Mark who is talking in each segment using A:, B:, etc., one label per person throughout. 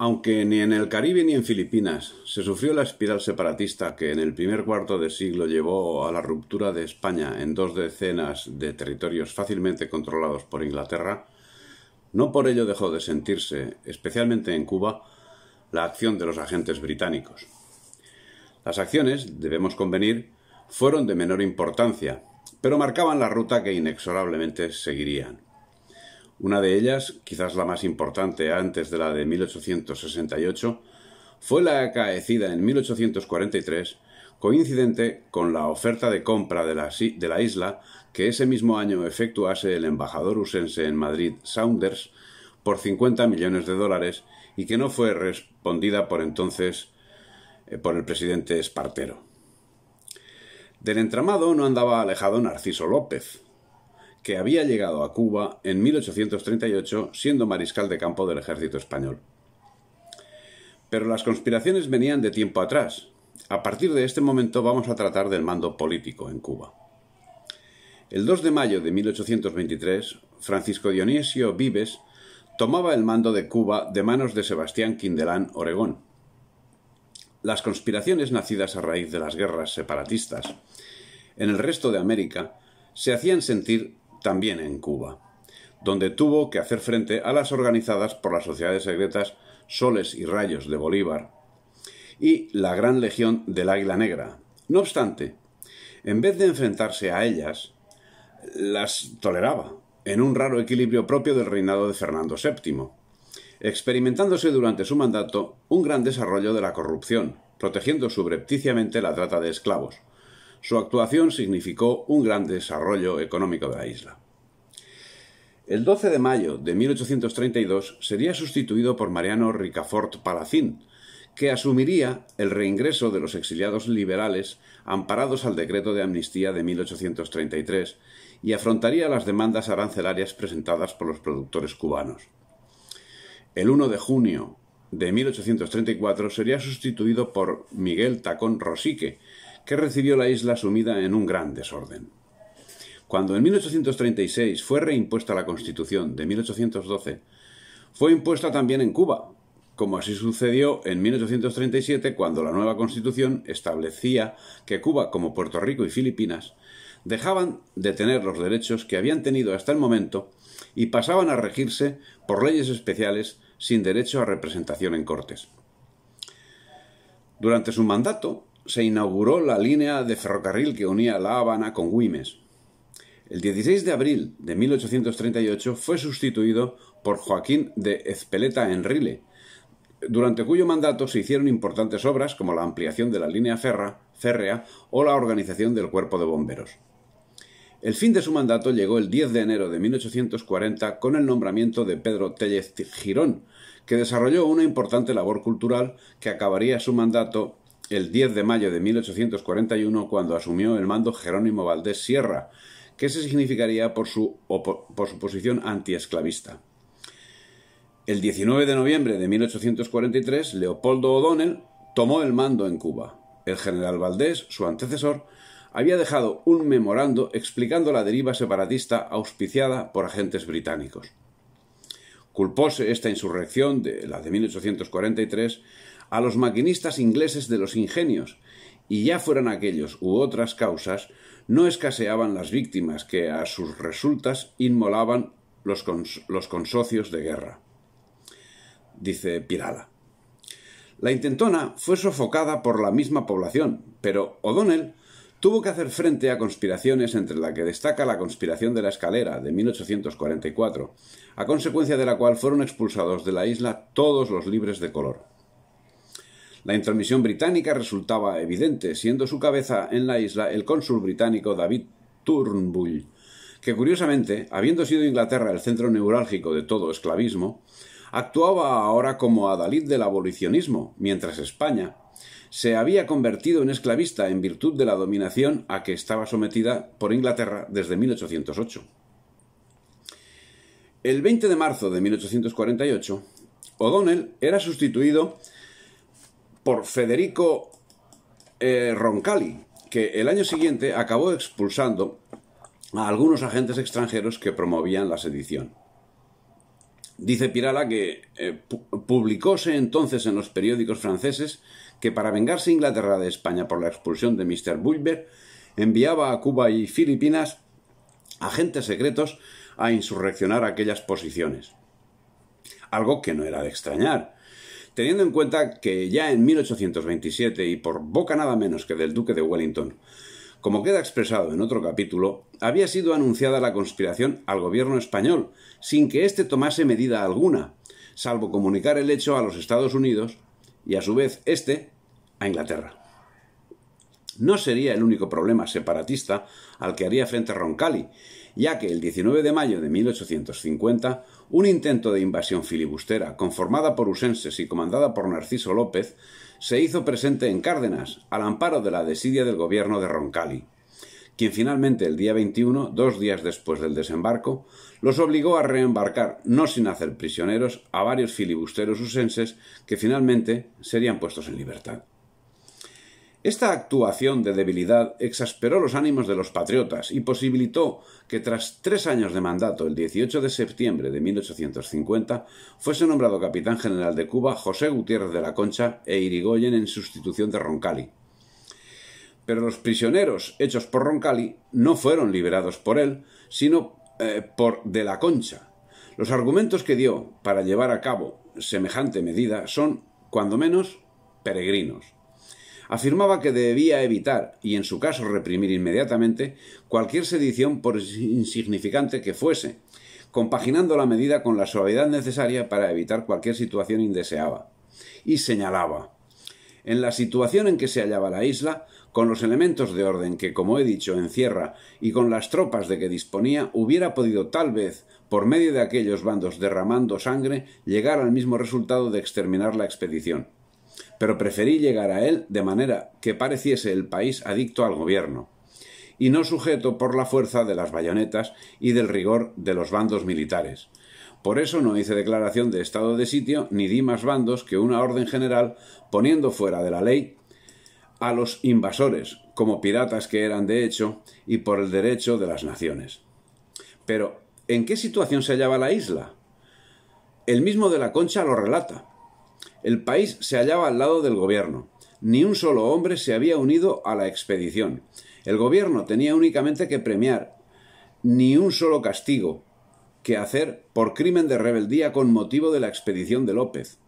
A: Aunque ni en el Caribe ni en Filipinas se sufrió la espiral separatista que en el primer cuarto de siglo llevó a la ruptura de España en dos decenas de territorios fácilmente controlados por Inglaterra, no por ello dejó de sentirse, especialmente en Cuba, la acción de los agentes británicos. Las acciones, debemos convenir, fueron de menor importancia, pero marcaban la ruta que inexorablemente seguirían. Una de ellas, quizás la más importante antes de la de 1868, fue la acaecida en 1843, coincidente con la oferta de compra de la, isla que ese mismo año efectuase el embajador usense en Madrid, Saunders, por 50 millones de dólares y que no fue respondida por entonces eh, por el presidente Espartero. Del entramado no andaba alejado Narciso López, que había llegado a Cuba en 1838 siendo mariscal de campo del ejército español. Pero las conspiraciones venían de tiempo atrás. A partir de este momento vamos a tratar del mando político en Cuba. El 2 de mayo de 1823, Francisco Dionisio Vives tomaba el mando de Cuba de manos de Sebastián Quindelán Oregón. Las conspiraciones nacidas a raíz de las guerras separatistas en el resto de América se hacían sentir también en Cuba, donde tuvo que hacer frente a las organizadas por las sociedades secretas Soles y Rayos de Bolívar y la Gran Legión del Águila Negra. No obstante, en vez de enfrentarse a ellas, las toleraba, en un raro equilibrio propio del reinado de Fernando VII, experimentándose durante su mandato un gran desarrollo de la corrupción, protegiendo subrepticiamente la trata de esclavos, su actuación significó un gran desarrollo económico de la isla. El 12 de mayo de 1832 sería sustituido por Mariano Ricafort Palacín, que asumiría el reingreso de los exiliados liberales amparados al decreto de amnistía de 1833 y afrontaría las demandas arancelarias presentadas por los productores cubanos. El 1 de junio de 1834 sería sustituido por Miguel Tacón Rosique, que recibió la isla sumida en un gran desorden. Cuando en 1836 fue reimpuesta la Constitución de 1812, fue impuesta también en Cuba, como así sucedió en 1837 cuando la nueva Constitución establecía que Cuba, como Puerto Rico y Filipinas, dejaban de tener los derechos que habían tenido hasta el momento y pasaban a regirse por leyes especiales sin derecho a representación en Cortes. Durante su mandato, se inauguró la línea de ferrocarril que unía La Habana con Guimes. El 16 de abril de 1838 fue sustituido por Joaquín de Ezpeleta Enrile, durante cuyo mandato se hicieron importantes obras como la ampliación de la línea férrea o la organización del cuerpo de bomberos. El fin de su mandato llegó el 10 de enero de 1840 con el nombramiento de Pedro Tellez Girón, que desarrolló una importante labor cultural que acabaría su mandato el 10 de mayo de 1841 cuando asumió el mando Jerónimo Valdés Sierra, que se significaría por su, por su posición antiesclavista. El 19 de noviembre de 1843, Leopoldo O'Donnell tomó el mando en Cuba. El general Valdés, su antecesor, había dejado un memorando explicando la deriva separatista auspiciada por agentes británicos. Culpóse esta insurrección de la de 1843 a los maquinistas ingleses de los ingenios, y ya fueran aquellos u otras causas, no escaseaban las víctimas que a sus resultas inmolaban los, consocios de guerra. Dice Pirala. La intentona fue sofocada por la misma población, pero O'Donnell tuvo que hacer frente a conspiraciones entre la que destaca la conspiración de la escalera de 1844, a consecuencia de la cual fueron expulsados de la isla todos los libres de color. La intromisión británica resultaba evidente, siendo su cabeza en la isla el cónsul británico David Turnbull, que curiosamente, habiendo sido Inglaterra el centro neurálgico de todo esclavismo, actuaba ahora como adalid del abolicionismo, mientras España se había convertido en esclavista en virtud de la dominación a que estaba sometida por Inglaterra desde 1808. El 20 de marzo de 1848, O'Donnell era sustituido por Federico eh, Roncalli, que el año siguiente acabó expulsando a algunos agentes extranjeros que promovían la sedición. Dice Pirala que eh, publicóse entonces en los periódicos franceses que para vengarse Inglaterra de España por la expulsión de Mr. Bulber, enviaba a Cuba y Filipinas agentes secretos a insurreccionar aquellas posiciones. Algo que no era de extrañar, Teniendo en cuenta que ya en 1827, y por boca nada menos que del duque de Wellington, como queda expresado en otro capítulo, había sido anunciada la conspiración al gobierno español, sin que éste tomase medida alguna, salvo comunicar el hecho a los Estados Unidos y a su vez éste a Inglaterra. No sería el único problema separatista al que haría frente Roncalli, ya que el 19 de mayo de 1850 un intento de invasión filibustera, conformada por usenses y comandada por Narciso López, se hizo presente en Cárdenas, al amparo de la desidia del gobierno de Roncali, quien finalmente el día 21, dos días después del desembarco, los obligó a reembarcar, no sin hacer prisioneros, a varios filibusteros usenses que finalmente serían puestos en libertad. Esta actuación de debilidad exasperó los ánimos de los patriotas y posibilitó que tras tres años de mandato, el 18 de septiembre de 1850, fuese nombrado capitán general de Cuba José Gutiérrez de la Concha e Irigoyen en sustitución de Roncalli. Pero los prisioneros hechos por Roncalli no fueron liberados por él, sino eh, por de la Concha. Los argumentos que dio para llevar a cabo semejante medida son, cuando menos, peregrinos afirmaba que debía evitar, y en su caso reprimir inmediatamente, cualquier sedición por insignificante que fuese, compaginando la medida con la suavidad necesaria para evitar cualquier situación indeseada. Y señalaba, en la situación en que se hallaba la isla, con los elementos de orden que, como he dicho, encierra y con las tropas de que disponía, hubiera podido tal vez, por medio de aquellos bandos derramando sangre, llegar al mismo resultado de exterminar la expedición pero preferí llegar a él de manera que pareciese el país adicto al gobierno, y no sujeto por la fuerza de las bayonetas y del rigor de los bandos militares. Por eso no hice declaración de estado de sitio ni di más bandos que una orden general poniendo fuera de la ley a los invasores, como piratas que eran de hecho, y por el derecho de las naciones. Pero, ¿en qué situación se hallaba la isla? El mismo de la Concha lo relata. El país se hallaba al lado del gobierno. Ni un solo hombre se había unido a la expedición. El gobierno tenía únicamente que premiar ni un solo castigo que hacer por crimen de rebeldía con motivo de la expedición de López.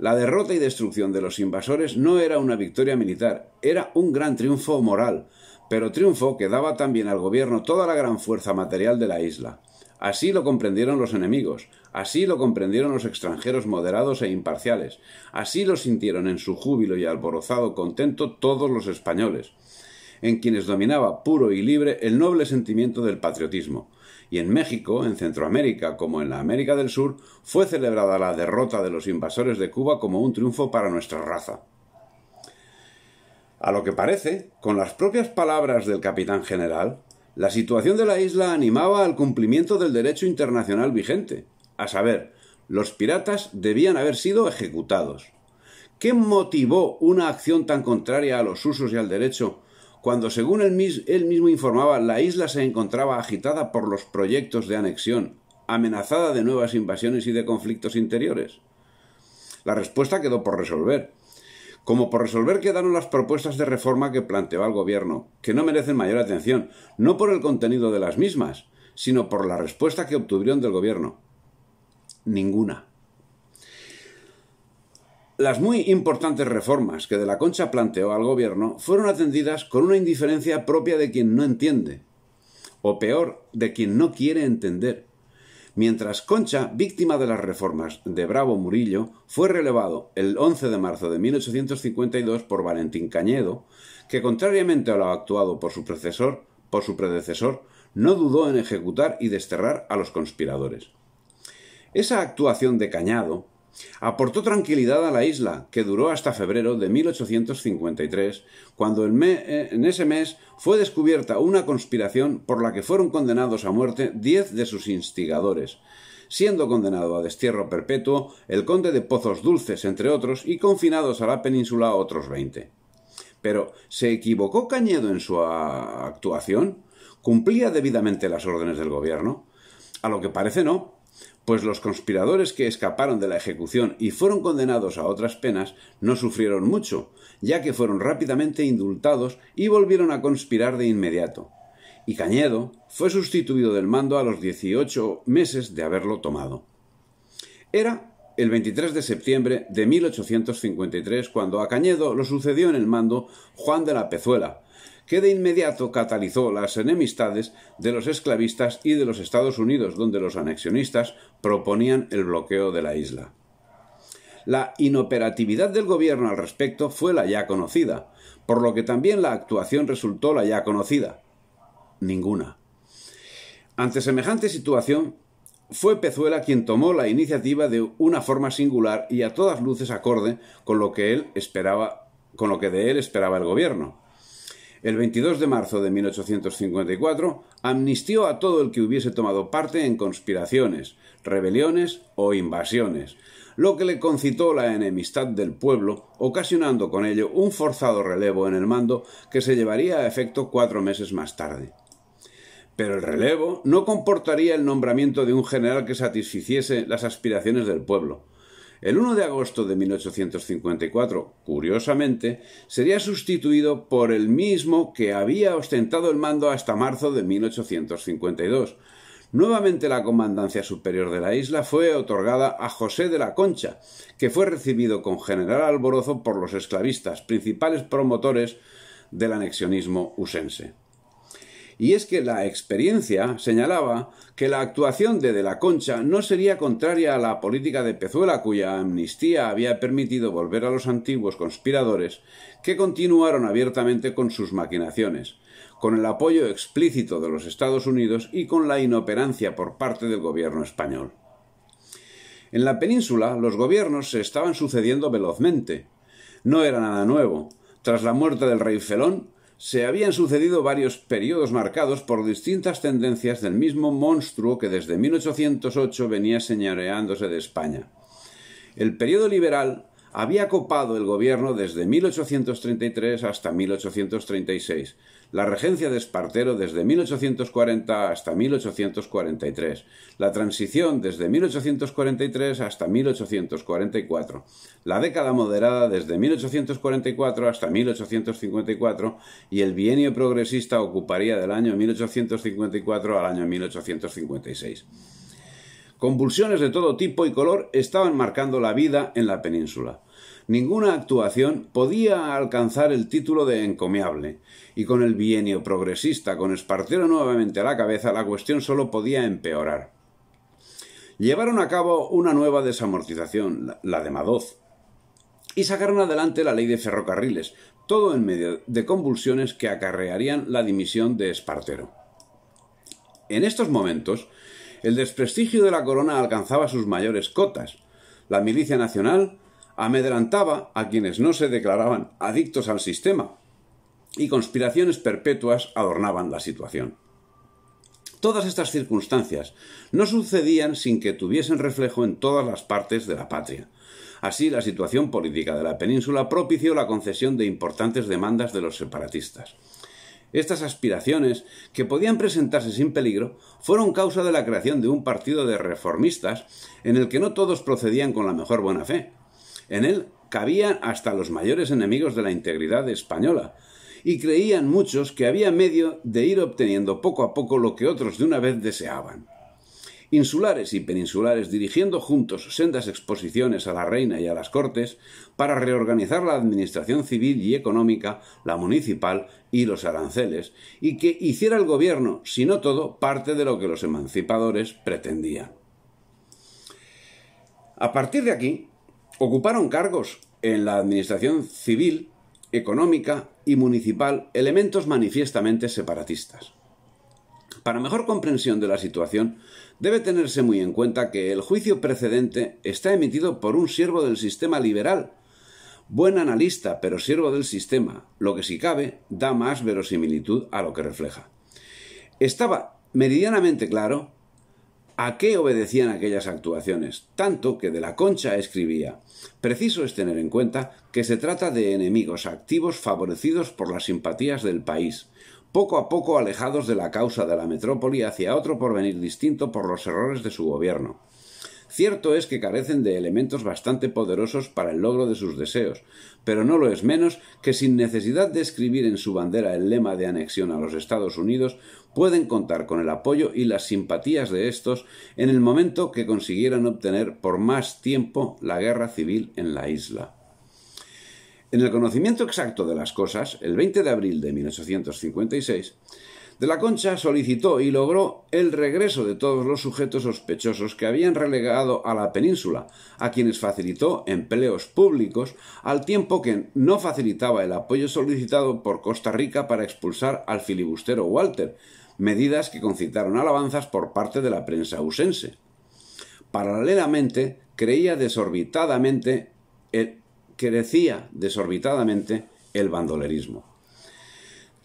A: La derrota y destrucción de los invasores no era una victoria militar, era un gran triunfo moral, pero triunfo que daba también al gobierno toda la gran fuerza material de la isla. Así lo comprendieron los enemigos, Así lo comprendieron los extranjeros moderados e imparciales. Así lo sintieron en su júbilo y alborozado contento todos los españoles, en quienes dominaba puro y libre el noble sentimiento del patriotismo. Y en México, en Centroamérica como en la América del Sur, fue celebrada la derrota de los invasores de Cuba como un triunfo para nuestra raza. A lo que parece, con las propias palabras del capitán general, la situación de la isla animaba al cumplimiento del derecho internacional vigente, a saber, los piratas debían haber sido ejecutados. ¿Qué motivó una acción tan contraria a los usos y al derecho cuando, según él, mismo informaba, la isla se encontraba agitada por los proyectos de anexión, amenazada de nuevas invasiones y de conflictos interiores? La respuesta quedó por resolver. Como por resolver quedaron las propuestas de reforma que planteaba el gobierno, que no merecen mayor atención, no por el contenido de las mismas, sino por la respuesta que obtuvieron del gobierno ninguna. Las muy importantes reformas que de la Concha planteó al gobierno fueron atendidas con una indiferencia propia de quien no entiende, o peor, de quien no quiere entender. Mientras Concha, víctima de las reformas de Bravo Murillo, fue relevado el 11 de marzo de 1852 por Valentín Cañedo, que contrariamente a lo actuado por su predecesor, por su predecesor no dudó en ejecutar y desterrar a los conspiradores. Esa actuación de Cañado aportó tranquilidad a la isla, que duró hasta febrero de 1853, cuando eh, en ese mes fue descubierta una conspiración por la que fueron condenados a muerte diez de sus instigadores, siendo condenado a destierro perpetuo el conde de Pozos Dulces, entre otros, y confinados a la península otros veinte. Pero, ¿se equivocó Cañedo en su ah, actuación? ¿Cumplía debidamente las órdenes del gobierno? A lo que parece no, pues los conspiradores que escaparon de la ejecución y fueron condenados a otras penas no sufrieron mucho, ya que fueron rápidamente indultados y volvieron a conspirar de inmediato. Y Cañedo fue sustituido del mando a los dieciocho meses de haberlo tomado. Era el 23 de septiembre de 1853 cuando a Cañedo lo sucedió en el mando Juan de la Pezuela, que de inmediato catalizó las enemistades de los esclavistas y de los Estados Unidos, donde los anexionistas proponían el bloqueo de la isla. La inoperatividad del gobierno al respecto fue la ya conocida, por lo que también la actuación resultó la ya conocida. Ninguna. Ante semejante situación, fue Pezuela quien tomó la iniciativa de una forma singular y a todas luces acorde con lo que él esperaba, con lo que de él esperaba el gobierno. El 22 de marzo de 1854 amnistió a todo el que hubiese tomado parte en conspiraciones, rebeliones o invasiones, lo que le concitó la enemistad del pueblo, ocasionando con ello un forzado relevo en el mando que se llevaría a efecto cuatro meses más tarde. Pero el relevo no comportaría el nombramiento de un general que satisficiese las aspiraciones del pueblo, el 1 de agosto de 1854, curiosamente, sería sustituido por el mismo que había ostentado el mando hasta marzo de 1852. Nuevamente la comandancia superior de la isla fue otorgada a José de la Concha, que fue recibido con general alborozo por los esclavistas, principales promotores del anexionismo usense y es que la experiencia señalaba que la actuación de De la Concha no sería contraria a la política de Pezuela, cuya amnistía había permitido volver a los antiguos conspiradores que continuaron abiertamente con sus maquinaciones, con el apoyo explícito de los Estados Unidos y con la inoperancia por parte del gobierno español. En la península los gobiernos se estaban sucediendo velozmente. No era nada nuevo. Tras la muerte del rey Felón, se habían sucedido varios periodos marcados por distintas tendencias del mismo monstruo que desde 1808 venía señoreándose de España. El periodo liberal había copado el gobierno desde 1833 hasta 1836, la regencia de Espartero desde 1840 hasta 1843, la transición desde 1843 hasta 1844, la década moderada desde 1844 hasta 1854 y el bienio progresista ocuparía del año 1854 al año 1856. Convulsiones de todo tipo y color estaban marcando la vida en la península. Ninguna actuación podía alcanzar el título de encomiable, y con el bienio progresista con Espartero nuevamente a la cabeza, la cuestión solo podía empeorar. Llevaron a cabo una nueva desamortización, la de Madoz, y sacaron adelante la ley de ferrocarriles, todo en medio de convulsiones que acarrearían la dimisión de Espartero. En estos momentos, el desprestigio de la corona alcanzaba sus mayores cotas. La milicia nacional amedrantaba a quienes no se declaraban adictos al sistema, y conspiraciones perpetuas adornaban la situación. Todas estas circunstancias no sucedían sin que tuviesen reflejo en todas las partes de la patria. Así, la situación política de la península propició la concesión de importantes demandas de los separatistas. Estas aspiraciones, que podían presentarse sin peligro, fueron causa de la creación de un partido de reformistas en el que no todos procedían con la mejor buena fe. En él cabían hasta los mayores enemigos de la integridad española, y creían muchos que había medio de ir obteniendo poco a poco lo que otros de una vez deseaban insulares y peninsulares dirigiendo juntos sendas exposiciones a la reina y a las cortes para reorganizar la administración civil y económica, la municipal y los aranceles, y que hiciera el gobierno, si no todo, parte de lo que los emancipadores pretendían. A partir de aquí, ocuparon cargos en la administración civil, económica y municipal elementos manifiestamente separatistas. Para mejor comprensión de la situación, debe tenerse muy en cuenta que el juicio precedente está emitido por un siervo del sistema liberal, buen analista, pero siervo del sistema, lo que si cabe da más verosimilitud a lo que refleja. Estaba meridianamente claro a qué obedecían aquellas actuaciones, tanto que de la concha escribía Preciso es tener en cuenta que se trata de enemigos activos favorecidos por las simpatías del país, poco a poco alejados de la causa de la metrópoli hacia otro porvenir distinto por los errores de su gobierno. Cierto es que carecen de elementos bastante poderosos para el logro de sus deseos, pero no lo es menos que sin necesidad de escribir en su bandera el lema de anexión a los Estados Unidos, pueden contar con el apoyo y las simpatías de estos en el momento que consiguieran obtener por más tiempo la guerra civil en la isla. En el conocimiento exacto de las cosas, el 20 de abril de 1856, de la Concha solicitó y logró el regreso de todos los sujetos sospechosos que habían relegado a la península, a quienes facilitó empleos públicos, al tiempo que no facilitaba el apoyo solicitado por Costa Rica para expulsar al filibustero Walter, medidas que concitaron alabanzas por parte de la prensa ausense. Paralelamente, creía desorbitadamente el crecía desorbitadamente el bandolerismo.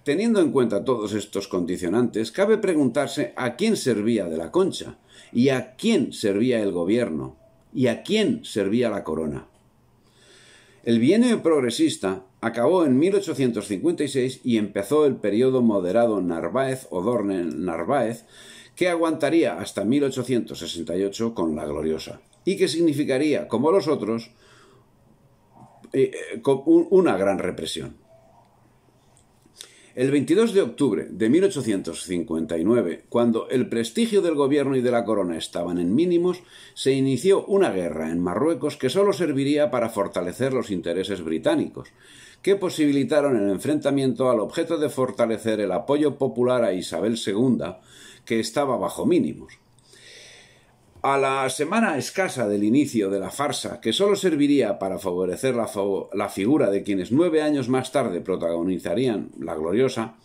A: Teniendo en cuenta todos estos condicionantes, cabe preguntarse a quién servía de la concha, y a quién servía el gobierno, y a quién servía la corona. El bienio progresista acabó en 1856 y empezó el periodo moderado narváez o Dorne narváez que aguantaría hasta 1868 con la gloriosa, y que significaría, como los otros, eh, eh, una gran represión. El 22 de octubre de 1859, cuando el prestigio del gobierno y de la corona estaban en mínimos, se inició una guerra en Marruecos que solo serviría para fortalecer los intereses británicos, que posibilitaron el enfrentamiento al objeto de fortalecer el apoyo popular a Isabel II, que estaba bajo mínimos. A la semana escasa del inicio de la farsa, que solo serviría para favorecer la, la figura de quienes nueve años más tarde protagonizarían La Gloriosa,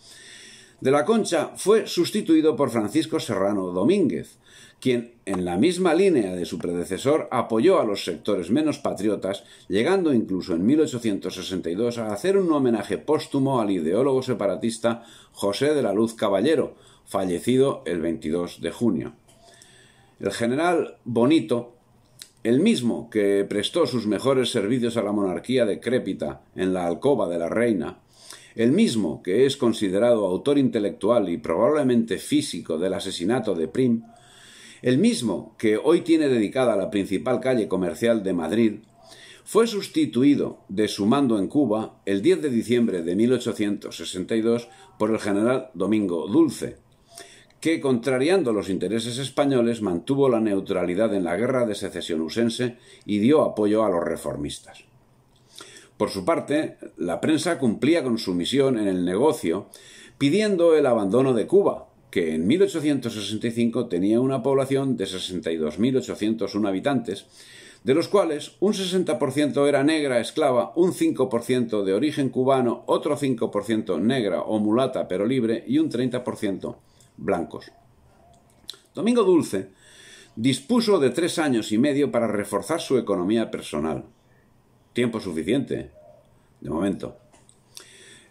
A: de la Concha fue sustituido por Francisco Serrano Domínguez, quien, en la misma línea de su predecesor, apoyó a los sectores menos patriotas, llegando incluso en 1862 a hacer un homenaje póstumo al ideólogo separatista José de la Luz Caballero, fallecido el 22 de junio. El general Bonito, el mismo que prestó sus mejores servicios a la monarquía decrépita en la alcoba de la reina, el mismo que es considerado autor intelectual y probablemente físico del asesinato de Prim, el mismo que hoy tiene dedicada la principal calle comercial de Madrid, fue sustituido de su mando en Cuba el 10 de diciembre de 1862 por el general Domingo Dulce, que, contrariando los intereses españoles, mantuvo la neutralidad en la guerra de secesión usense y dio apoyo a los reformistas. Por su parte, la prensa cumplía con su misión en el negocio, pidiendo el abandono de Cuba, que en 1865 tenía una población de 62.801 habitantes, de los cuales un 60% era negra esclava, un 5% de origen cubano, otro 5% negra o mulata pero libre y un 30% blancos. Domingo Dulce dispuso de tres años y medio para reforzar su economía personal. Tiempo suficiente, de momento.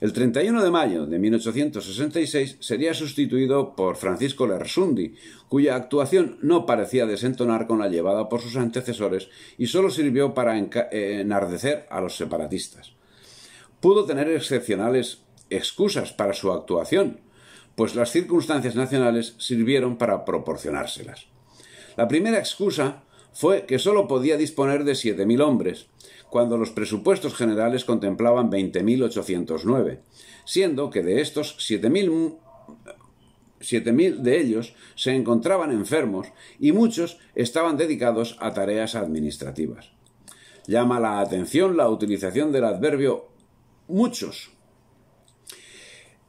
A: El 31 de mayo de 1866 sería sustituido por Francisco Lersundi, cuya actuación no parecía desentonar con la llevada por sus antecesores y solo sirvió para eh, enardecer a los separatistas. Pudo tener excepcionales excusas para su actuación, pues las circunstancias nacionales sirvieron para proporcionárselas. La primera excusa fue que sólo podía disponer de 7.000 hombres, cuando los presupuestos generales contemplaban 20.809, siendo que de estos 7.000 de ellos se encontraban enfermos y muchos estaban dedicados a tareas administrativas. Llama la atención la utilización del adverbio muchos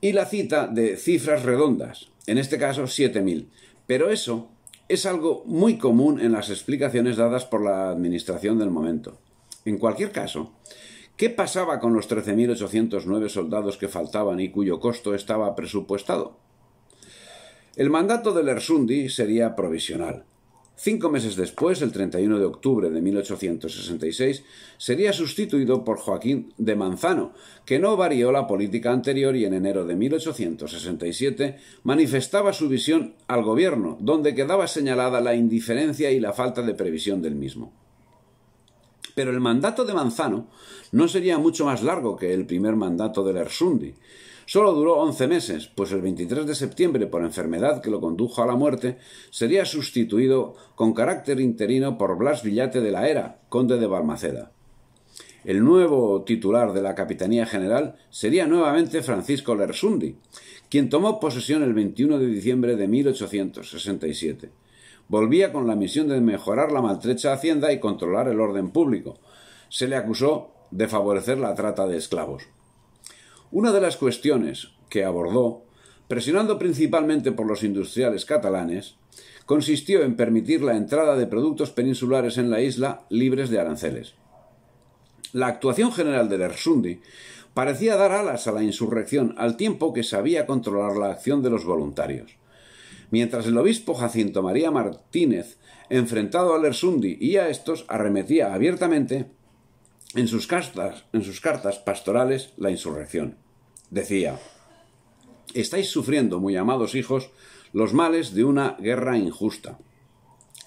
A: y la cita de cifras redondas, en este caso 7.000. Pero eso es algo muy común en las explicaciones dadas por la administración del momento. En cualquier caso, ¿qué pasaba con los 13.809 soldados que faltaban y cuyo costo estaba presupuestado? El mandato del Ersundi sería provisional, Cinco meses después, el 31 de octubre de 1866, sería sustituido por Joaquín de Manzano, que no varió la política anterior y en enero de 1867 manifestaba su visión al gobierno, donde quedaba señalada la indiferencia y la falta de previsión del mismo. Pero el mandato de Manzano no sería mucho más largo que el primer mandato del Erzundi. Solo duró once meses, pues el 23 de septiembre, por enfermedad que lo condujo a la muerte, sería sustituido con carácter interino por Blas Villate de la Era, conde de Balmaceda. El nuevo titular de la Capitanía General sería nuevamente Francisco Lersundi, quien tomó posesión el 21 de diciembre de 1867. Volvía con la misión de mejorar la maltrecha hacienda y controlar el orden público. Se le acusó de favorecer la trata de esclavos. Una de las cuestiones que abordó, presionando principalmente por los industriales catalanes, consistió en permitir la entrada de productos peninsulares en la isla libres de aranceles. La actuación general del Ersundi parecía dar alas a la insurrección al tiempo que sabía controlar la acción de los voluntarios. Mientras el obispo Jacinto María Martínez, enfrentado al Ersundi y a estos, arremetía abiertamente en sus cartas, en sus cartas pastorales la insurrección. Decía, estáis sufriendo, muy amados hijos, los males de una guerra injusta,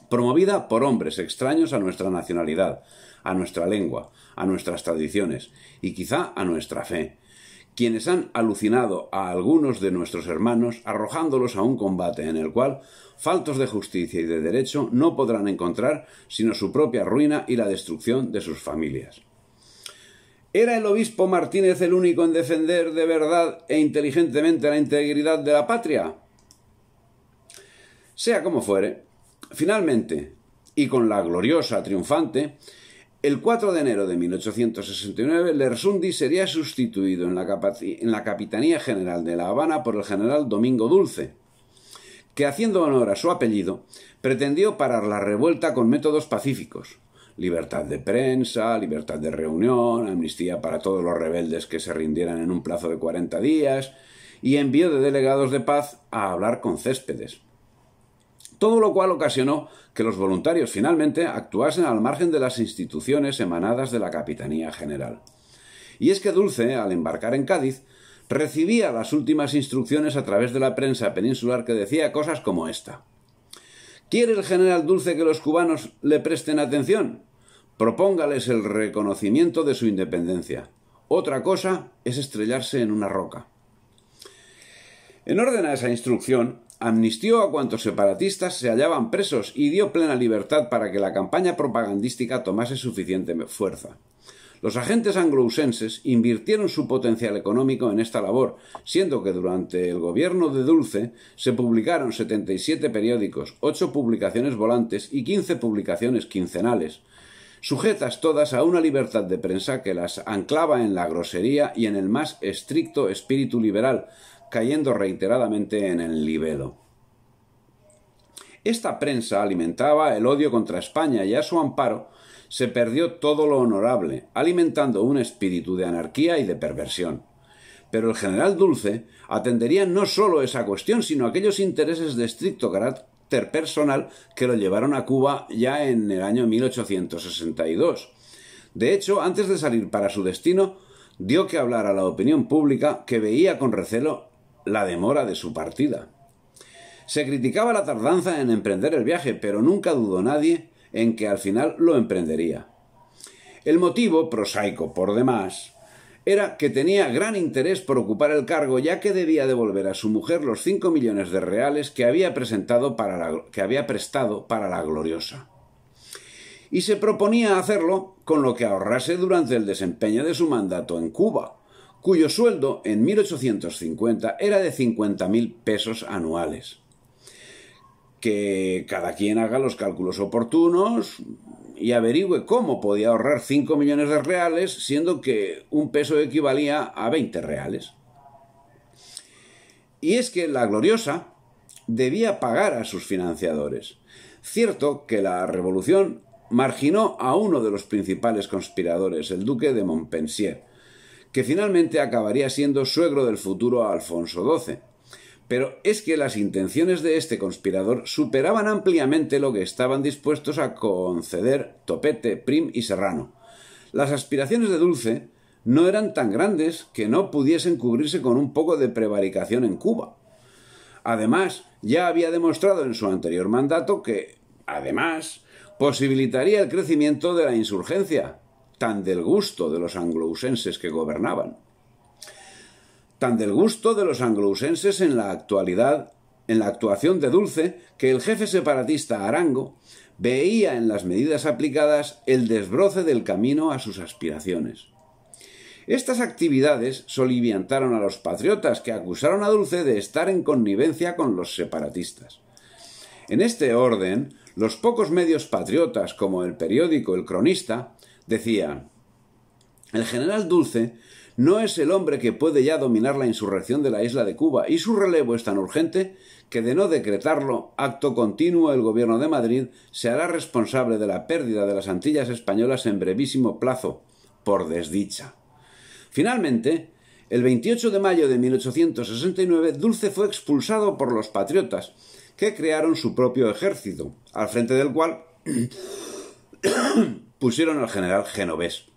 A: promovida por hombres extraños a nuestra nacionalidad, a nuestra lengua, a nuestras tradiciones y quizá a nuestra fe, quienes han alucinado a algunos de nuestros hermanos arrojándolos a un combate en el cual, faltos de justicia y de derecho, no podrán encontrar sino su propia ruina y la destrucción de sus familias. ¿Era el obispo Martínez el único en defender de verdad e inteligentemente la integridad de la patria? Sea como fuere, finalmente, y con la gloriosa triunfante, el 4 de enero de 1869, Lersundi sería sustituido en la, en la Capitanía General de La Habana por el general Domingo Dulce, que haciendo honor a su apellido, pretendió parar la revuelta con métodos pacíficos libertad de prensa, libertad de reunión, amnistía para todos los rebeldes que se rindieran en un plazo de 40 días y envío de delegados de paz a hablar con Céspedes. Todo lo cual ocasionó que los voluntarios finalmente actuasen al margen de las instituciones emanadas de la Capitanía General. Y es que Dulce, al embarcar en Cádiz, recibía las últimas instrucciones a través de la prensa peninsular que decía cosas como esta. ¿Quiere el general Dulce que los cubanos le presten atención? propóngales el reconocimiento de su independencia. Otra cosa es estrellarse en una roca. En orden a esa instrucción, amnistió a cuantos separatistas se hallaban presos y dio plena libertad para que la campaña propagandística tomase suficiente fuerza. Los agentes anglousenses invirtieron su potencial económico en esta labor, siendo que durante el gobierno de Dulce se publicaron 77 periódicos, ocho publicaciones volantes y 15 publicaciones quincenales, sujetas todas a una libertad de prensa que las anclaba en la grosería y en el más estricto espíritu liberal, cayendo reiteradamente en el libelo. Esta prensa alimentaba el odio contra España y a su amparo se perdió todo lo honorable, alimentando un espíritu de anarquía y de perversión. Pero el general Dulce atendería no solo esa cuestión, sino aquellos intereses de estricto personal que lo llevaron a Cuba ya en el año 1862. De hecho, antes de salir para su destino, dio que hablar a la opinión pública que veía con recelo la demora de su partida. Se criticaba la tardanza en emprender el viaje, pero nunca dudó nadie en que al final lo emprendería. El motivo, prosaico por demás, era que tenía gran interés por ocupar el cargo ya que debía devolver a su mujer los cinco millones de reales que había, presentado que había prestado para la gloriosa. Y se proponía hacerlo con lo que ahorrase durante el desempeño de su mandato en Cuba, cuyo sueldo en 1850 era de 50.000 pesos anuales que cada quien haga los cálculos oportunos y averigüe cómo podía ahorrar 5 millones de reales, siendo que un peso equivalía a 20 reales. Y es que la gloriosa debía pagar a sus financiadores. Cierto que la revolución marginó a uno de los principales conspiradores, el duque de Montpensier, que finalmente acabaría siendo suegro del futuro Alfonso XII pero es que las intenciones de este conspirador superaban ampliamente lo que estaban dispuestos a conceder Topete, Prim y Serrano. Las aspiraciones de Dulce no eran tan grandes que no pudiesen cubrirse con un poco de prevaricación en Cuba. Además, ya había demostrado en su anterior mandato que, además, posibilitaría el crecimiento de la insurgencia, tan del gusto de los anglousenses que gobernaban tan del gusto de los anglousenses en la actualidad, en la actuación de Dulce, que el jefe separatista Arango veía en las medidas aplicadas el desbroce del camino a sus aspiraciones. Estas actividades soliviantaron a los patriotas que acusaron a Dulce de estar en connivencia con los separatistas. En este orden, los pocos medios patriotas como el periódico El Cronista decían El general Dulce no es el hombre que puede ya dominar la insurrección de la isla de Cuba y su relevo es tan urgente que de no decretarlo acto continuo el gobierno de Madrid se hará responsable de la pérdida de las Antillas españolas en brevísimo plazo, por desdicha. Finalmente, el 28 de mayo de 1869, Dulce fue expulsado por los patriotas, que crearon su propio ejército, al frente del cual pusieron al general genovés.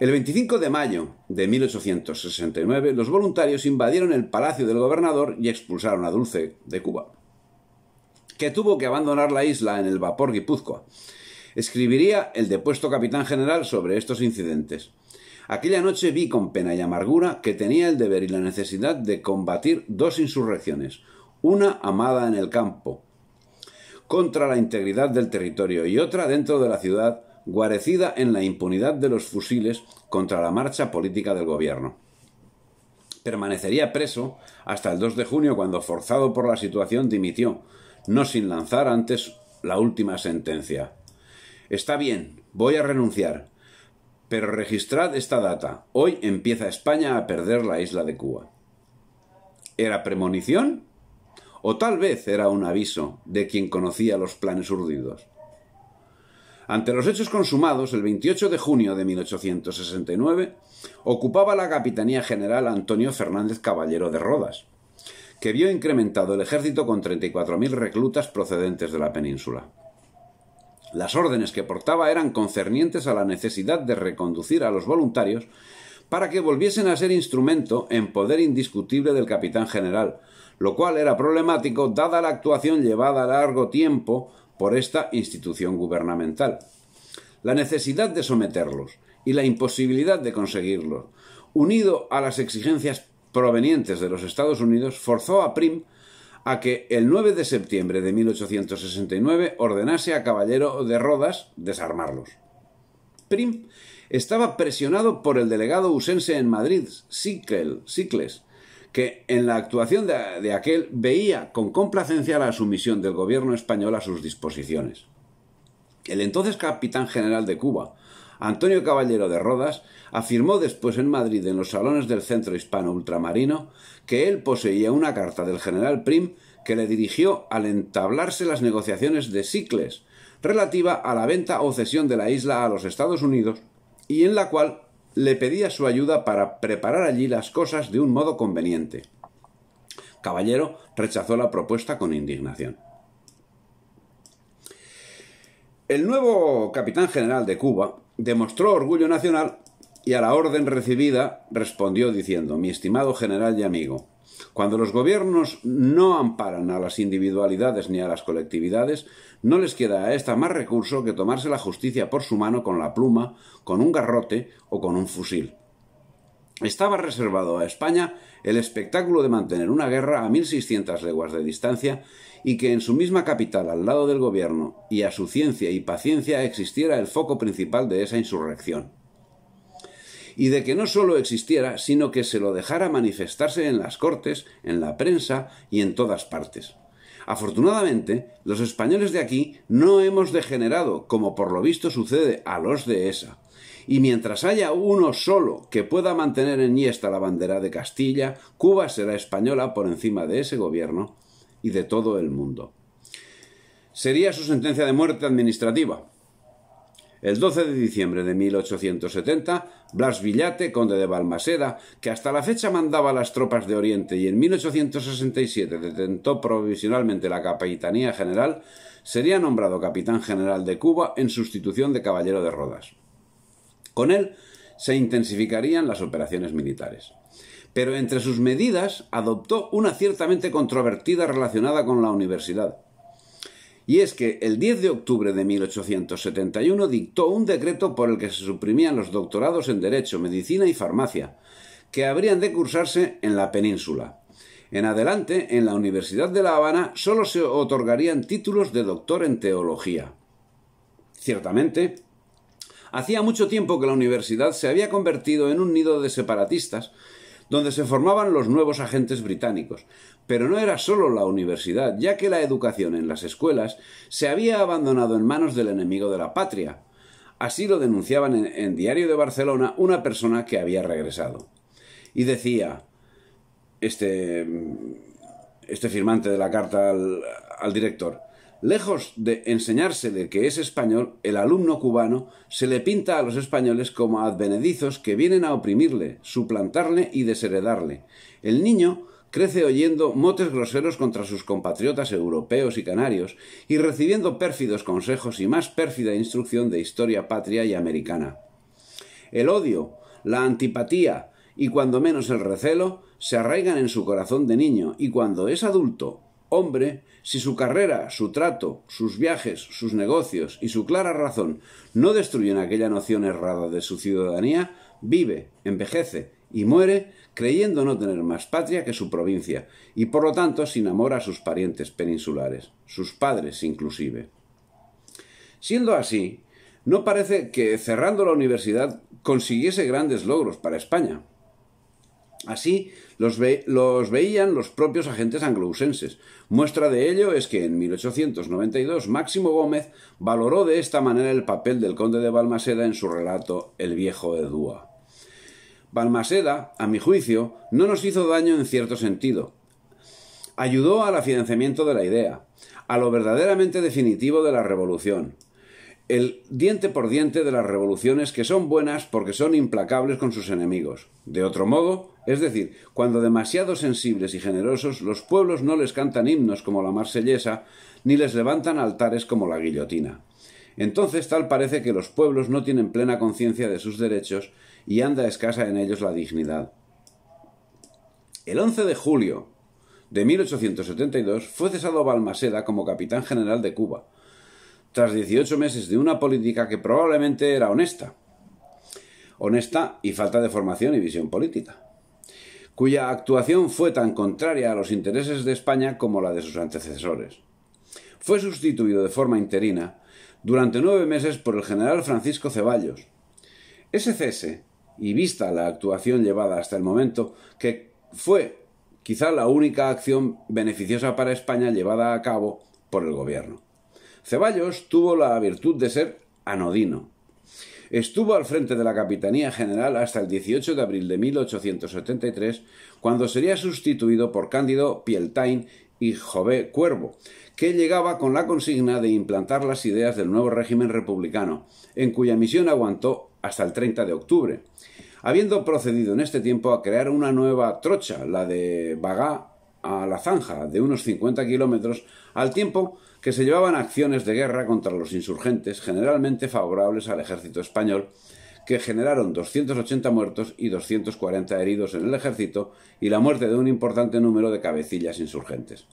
A: El 25 de mayo de 1869, los voluntarios invadieron el palacio del gobernador y expulsaron a Dulce de Cuba, que tuvo que abandonar la isla en el vapor Guipúzcoa. Escribiría el depuesto capitán general sobre estos incidentes. Aquella noche vi con pena y amargura que tenía el deber y la necesidad de combatir dos insurrecciones, una amada en el campo, contra la integridad del territorio y otra dentro de la ciudad guarecida en la impunidad de los fusiles contra la marcha política del gobierno. Permanecería preso hasta el 2 de junio cuando, forzado por la situación, dimitió, no sin lanzar antes la última sentencia. Está bien, voy a renunciar, pero registrad esta data. Hoy empieza España a perder la isla de Cuba. ¿Era premonición? ¿O tal vez era un aviso de quien conocía los planes urdidos? Ante los hechos consumados, el 28 de junio de 1869, ocupaba la Capitanía General Antonio Fernández Caballero de Rodas, que vio incrementado el ejército con 34.000 reclutas procedentes de la península. Las órdenes que portaba eran concernientes a la necesidad de reconducir a los voluntarios para que volviesen a ser instrumento en poder indiscutible del capitán general, lo cual era problemático dada la actuación llevada a largo tiempo por esta institución gubernamental. La necesidad de someterlos y la imposibilidad de conseguirlos, unido a las exigencias provenientes de los Estados Unidos, forzó a Prim a que el 9 de septiembre de 1869 ordenase a Caballero de Rodas desarmarlos. Prim estaba presionado por el delegado usense en Madrid, Sicles, que en la actuación de, aquel veía con complacencia la sumisión del gobierno español a sus disposiciones. El entonces capitán general de Cuba, Antonio Caballero de Rodas, afirmó después en Madrid en los salones del Centro Hispano Ultramarino que él poseía una carta del general Prim que le dirigió al entablarse las negociaciones de Sicles relativa a la venta o cesión de la isla a los Estados Unidos y en la cual le pedía su ayuda para preparar allí las cosas de un modo conveniente. Caballero rechazó la propuesta con indignación. El nuevo capitán general de Cuba demostró orgullo nacional y a la orden recibida respondió diciendo, mi estimado general y amigo, cuando los gobiernos no amparan a las individualidades ni a las colectividades, no les queda a esta más recurso que tomarse la justicia por su mano con la pluma, con un garrote o con un fusil. Estaba reservado a España el espectáculo de mantener una guerra a 1600 leguas de distancia y que en su misma capital, al lado del gobierno, y a su ciencia y paciencia existiera el foco principal de esa insurrección y de que no sólo existiera, sino que se lo dejara manifestarse en las cortes, en la prensa y en todas partes. Afortunadamente, los españoles de aquí no hemos degenerado, como por lo visto sucede a los de esa. Y mientras haya uno solo que pueda mantener en niesta la bandera de Castilla, Cuba será española por encima de ese gobierno y de todo el mundo. Sería su sentencia de muerte administrativa, el 12 de diciembre de 1870, Blas Villate, conde de Balmaseda, que hasta la fecha mandaba las tropas de Oriente y en 1867 detentó provisionalmente la Capitanía General, sería nombrado capitán general de Cuba en sustitución de Caballero de Rodas. Con él se intensificarían las operaciones militares. Pero entre sus medidas adoptó una ciertamente controvertida relacionada con la universidad y es que el 10 de octubre de 1871 dictó un decreto por el que se suprimían los doctorados en Derecho, Medicina y Farmacia, que habrían de cursarse en la península. En adelante, en la Universidad de La Habana solo se otorgarían títulos de doctor en teología. Ciertamente, hacía mucho tiempo que la universidad se había convertido en un nido de separatistas donde se formaban los nuevos agentes británicos. Pero no era solo la universidad, ya que la educación en las escuelas se había abandonado en manos del enemigo de la patria. Así lo denunciaban en, Diario de Barcelona una persona que había regresado. Y decía, este, este firmante de la carta al director, Lejos de enseñarse de que es español, el alumno cubano se le pinta a los españoles como advenedizos que vienen a oprimirle, suplantarle y desheredarle. El niño crece oyendo motes groseros contra sus compatriotas europeos y canarios y recibiendo pérfidos consejos y más pérfida instrucción de historia patria y americana. El odio, la antipatía y cuando menos el recelo se arraigan en su corazón de niño y cuando es adulto hombre, si su carrera, su trato, sus viajes, sus negocios y su clara razón no destruyen aquella noción errada de su ciudadanía, vive, envejece y muere creyendo no tener más patria que su provincia, y por lo tanto se enamora a sus parientes peninsulares, sus padres inclusive. Siendo así, no parece que cerrando la universidad consiguiese grandes logros para España. Así, los, veían los propios agentes anglousenses. Muestra de ello es que en 1892 Máximo Gómez valoró de esta manera el papel del conde de Balmaseda en su relato El viejo de Balmaseda, a mi juicio, no nos hizo daño en cierto sentido. Ayudó al afianzamiento de la idea, a lo verdaderamente definitivo de la revolución, el diente por diente de las revoluciones que son buenas porque son implacables con sus enemigos. De otro modo, es decir, cuando demasiado sensibles y generosos, los pueblos no les cantan himnos como la marsellesa, ni les levantan altares como la guillotina. Entonces tal parece que los pueblos no tienen plena conciencia de sus derechos y anda escasa en ellos la dignidad. El 11 de julio de 1872 fue cesado Balmaseda como capitán general de Cuba, tras 18 meses de una política que probablemente era honesta, honesta y falta de formación y visión política, cuya actuación fue tan contraria a los intereses de España como la de sus antecesores. Fue sustituido de forma interina durante nueve meses por el general Francisco Ceballos. Ese cese, y vista la actuación llevada hasta el momento, que fue quizá la única acción beneficiosa para España llevada a cabo por el gobierno. Ceballos tuvo la virtud de ser anodino. Estuvo al frente de la Capitanía General hasta el 18 de abril de 1873, cuando sería sustituido por Cándido Pieltain y Jové Cuervo, que llegaba con la consigna de implantar las ideas del nuevo régimen republicano, en cuya misión aguantó hasta el 30 de octubre, habiendo procedido en este tiempo a crear una nueva trocha, la de Bagá a la Zanja, de unos 50 kilómetros, al tiempo que se llevaban acciones de guerra contra los insurgentes, generalmente favorables al ejército español, que generaron 280 muertos y 240 heridos en el ejército y la muerte de un importante número de cabecillas insurgentes.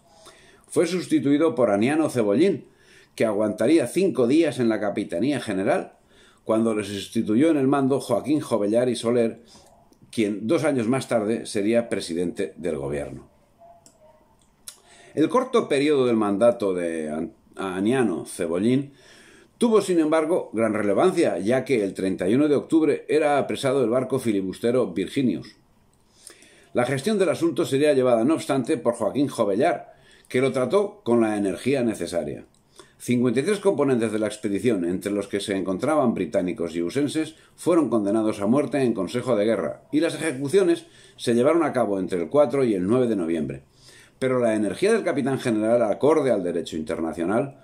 A: Fue sustituido por Aniano Cebollín, que aguantaría cinco días en la Capitanía General, cuando le sustituyó en el mando Joaquín Jovellar y Soler, quien dos años más tarde sería presidente del gobierno. El corto periodo del mandato de Aniano Cebollín tuvo, sin embargo, gran relevancia, ya que el 31 de octubre era apresado el barco filibustero Virginius. La gestión del asunto sería llevada, no obstante, por Joaquín Jovellar, que lo trató con la energía necesaria. 53 componentes de la expedición, entre los que se encontraban británicos y usenses, fueron condenados a muerte en Consejo de Guerra, y las ejecuciones se llevaron a cabo entre el 4 y el 9 de noviembre pero la energía del capitán general, acorde al derecho internacional,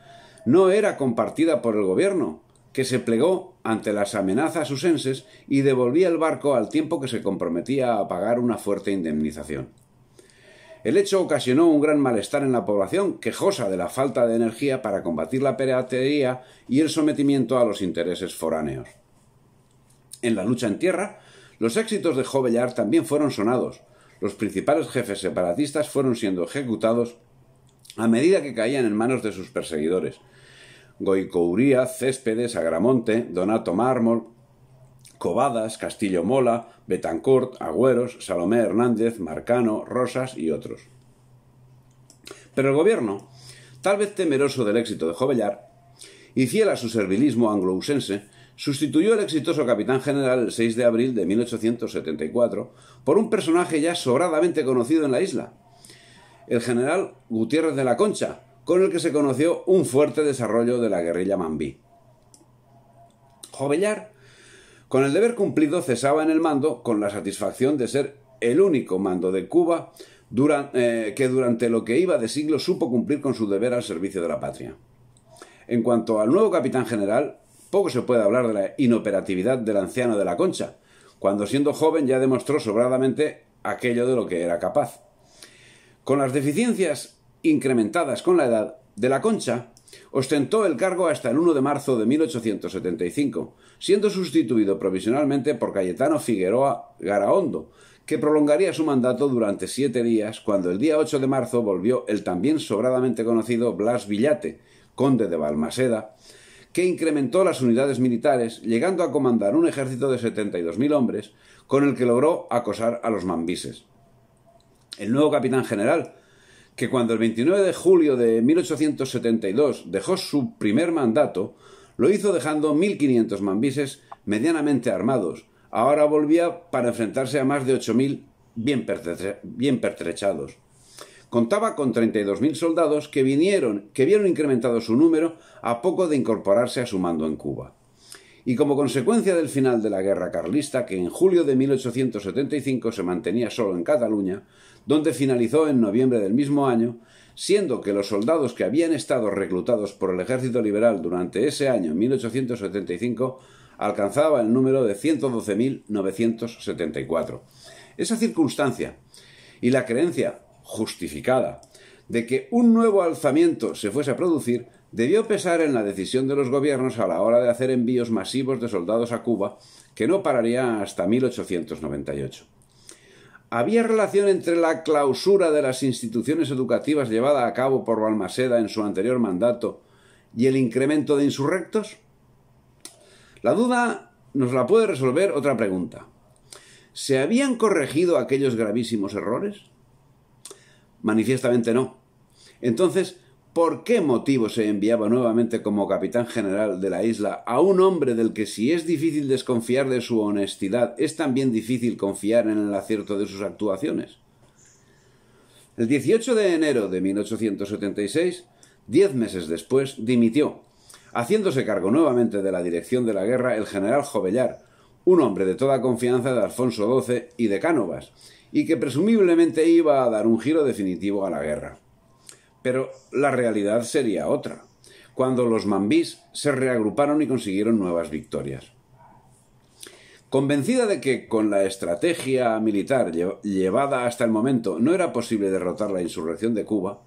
A: no era compartida por el gobierno, que se plegó ante las amenazas usenses y devolvía el barco al tiempo que se comprometía a pagar una fuerte indemnización. El hecho ocasionó un gran malestar en la población, quejosa de la falta de energía para combatir la piratería y el sometimiento a los intereses foráneos. En la lucha en tierra, los éxitos de Jovellar también fueron sonados, los principales jefes separatistas fueron siendo ejecutados a medida que caían en manos de sus perseguidores. Goicouría, Céspedes, Agramonte, Donato Mármol, Cobadas, Castillo Mola, Betancourt, Agüeros, Salomé Hernández, Marcano, Rosas y otros. Pero el gobierno, tal vez temeroso del éxito de Jovellar, a su servilismo anglousense sustituyó al exitoso capitán general el 6 de abril de 1874 por un personaje ya sobradamente conocido en la isla, el general Gutiérrez de la Concha, con el que se conoció un fuerte desarrollo de la guerrilla mambí. Jovellar, con el deber cumplido, cesaba en el mando con la satisfacción de ser el único mando de Cuba eh, que durante lo que iba de siglo supo cumplir con su deber al servicio de la patria. En cuanto al nuevo capitán general, poco se puede hablar de la inoperatividad del anciano de la concha, cuando siendo joven ya demostró sobradamente aquello de lo que era capaz. Con las deficiencias incrementadas con la edad, de la concha ostentó el cargo hasta el 1 de marzo de 1875, siendo sustituido provisionalmente por Cayetano Figueroa Garaondo, que prolongaría su mandato durante siete días cuando el día 8 de marzo volvió el también sobradamente conocido Blas Villate, conde de Balmaseda, que incrementó las unidades militares, llegando a comandar un ejército de 72.000 hombres, con el que logró acosar a los mambises. El nuevo capitán general, que cuando el 29 de julio de 1872 dejó su primer mandato, lo hizo dejando 1.500 mambises medianamente armados. Ahora volvía para enfrentarse a más de 8.000 bien, pertrechados contaba con 32.000 soldados que vinieron, que vieron incrementado su número a poco de incorporarse a su mando en Cuba. Y como consecuencia del final de la guerra carlista, que en julio de 1875 se mantenía solo en Cataluña, donde finalizó en noviembre del mismo año, siendo que los soldados que habían estado reclutados por el ejército liberal durante ese año 1875 alcanzaba el número de 112.974. Esa circunstancia y la creencia justificada, de que un nuevo alzamiento se fuese a producir debió pesar en la decisión de los gobiernos a la hora de hacer envíos masivos de soldados a Cuba, que no pararía hasta 1898. ¿Había relación entre la clausura de las instituciones educativas llevada a cabo por Balmaseda en su anterior mandato y el incremento de insurrectos? La duda nos la puede resolver otra pregunta. ¿Se habían corregido aquellos gravísimos errores? Manifiestamente no. Entonces, ¿por qué motivo se enviaba nuevamente como capitán general de la isla a un hombre del que si es difícil desconfiar de su honestidad, es también difícil confiar en el acierto de sus actuaciones? El 18 de enero de 1876, diez meses después, dimitió, haciéndose cargo nuevamente de la dirección de la guerra el general Jovellar, un hombre de toda confianza de Alfonso XII y de Cánovas, y que presumiblemente iba a dar un giro definitivo a la guerra. Pero la realidad sería otra, cuando los mambís se reagruparon y consiguieron nuevas victorias. Convencida de que con la estrategia militar llevada hasta el momento no era posible derrotar la insurrección de Cuba,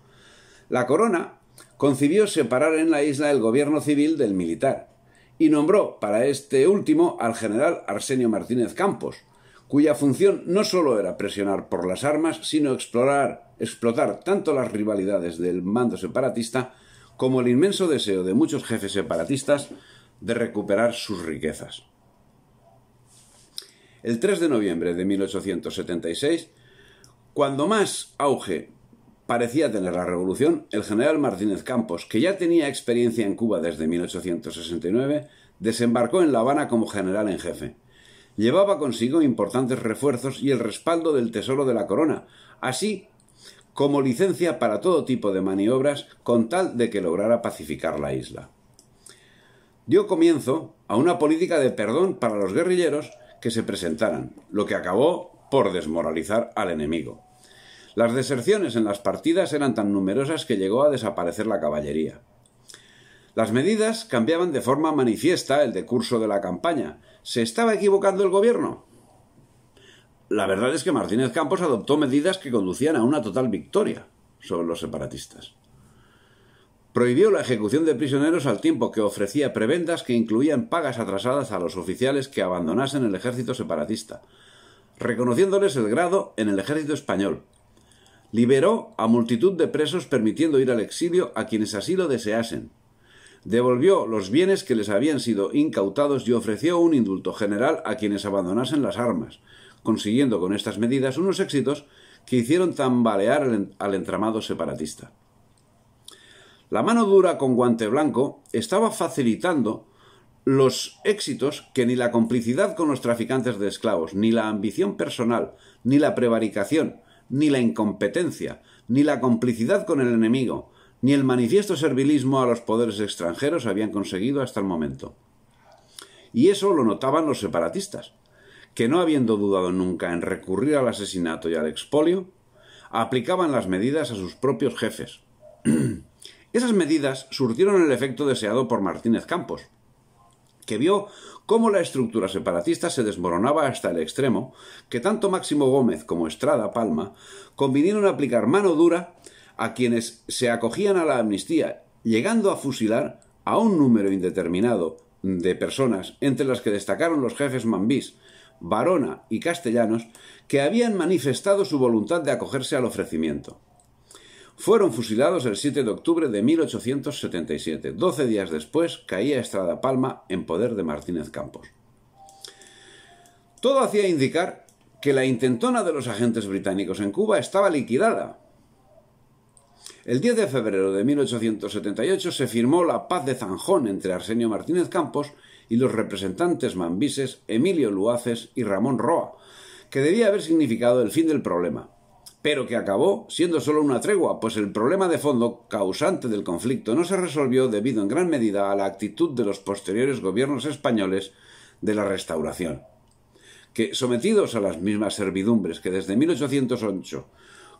A: la corona concibió separar en la isla el gobierno civil del militar y nombró para este último al general Arsenio Martínez Campos, cuya función no solo era presionar por las armas, sino explorar, explotar tanto las rivalidades del mando separatista como el inmenso deseo de muchos jefes separatistas de recuperar sus riquezas. El 3 de noviembre de 1876, cuando más auge parecía tener la revolución el general Martínez Campos, que ya tenía experiencia en Cuba desde 1869, desembarcó en La Habana como general en jefe. Llevaba consigo importantes refuerzos y el respaldo del Tesoro de la Corona, así como licencia para todo tipo de maniobras con tal de que lograra pacificar la isla. Dio comienzo a una política de perdón para los guerrilleros que se presentaran, lo que acabó por desmoralizar al enemigo. Las deserciones en las partidas eran tan numerosas que llegó a desaparecer la caballería. Las medidas cambiaban de forma manifiesta el decurso de la campaña. ¿Se estaba equivocando el gobierno? La verdad es que Martínez Campos adoptó medidas que conducían a una total victoria sobre los separatistas. Prohibió la ejecución de prisioneros al tiempo que ofrecía prebendas que incluían pagas atrasadas a los oficiales que abandonasen el ejército separatista, reconociéndoles el grado en el ejército español, Liberó a multitud de presos permitiendo ir al exilio a quienes así lo deseasen. Devolvió los bienes que les habían sido incautados y ofreció un indulto general a quienes abandonasen las armas, consiguiendo con estas medidas unos éxitos que hicieron tambalear al entramado separatista. La mano dura con guante blanco estaba facilitando los éxitos que ni la complicidad con los traficantes de esclavos, ni la ambición personal, ni la prevaricación, ni la incompetencia, ni la complicidad con el enemigo, ni el manifiesto servilismo a los poderes extranjeros habían conseguido hasta el momento. Y eso lo notaban los separatistas, que no habiendo dudado nunca en recurrir al asesinato y al expolio, aplicaban las medidas a sus propios jefes. Esas medidas surtieron el efecto deseado por Martínez Campos, que vio cómo la estructura separatista se desmoronaba hasta el extremo que tanto Máximo Gómez como Estrada Palma convinieron a aplicar mano dura a quienes se acogían a la amnistía, llegando a fusilar a un número indeterminado de personas, entre las que destacaron los jefes mambís, varona y Castellanos, que habían manifestado su voluntad de acogerse al ofrecimiento fueron fusilados el 7 de octubre de 1877. Doce días después caía Estrada Palma en poder de Martínez Campos. Todo hacía indicar que la intentona de los agentes británicos en Cuba estaba liquidada. El 10 de febrero de 1878 se firmó la paz de Zanjón entre Arsenio Martínez Campos y los representantes mambises Emilio Luaces y Ramón Roa, que debía haber significado el fin del problema pero que acabó siendo solo una tregua, pues el problema de fondo causante del conflicto no se resolvió debido en gran medida a la actitud de los posteriores gobiernos españoles de la Restauración, que, sometidos a las mismas servidumbres que desde 1808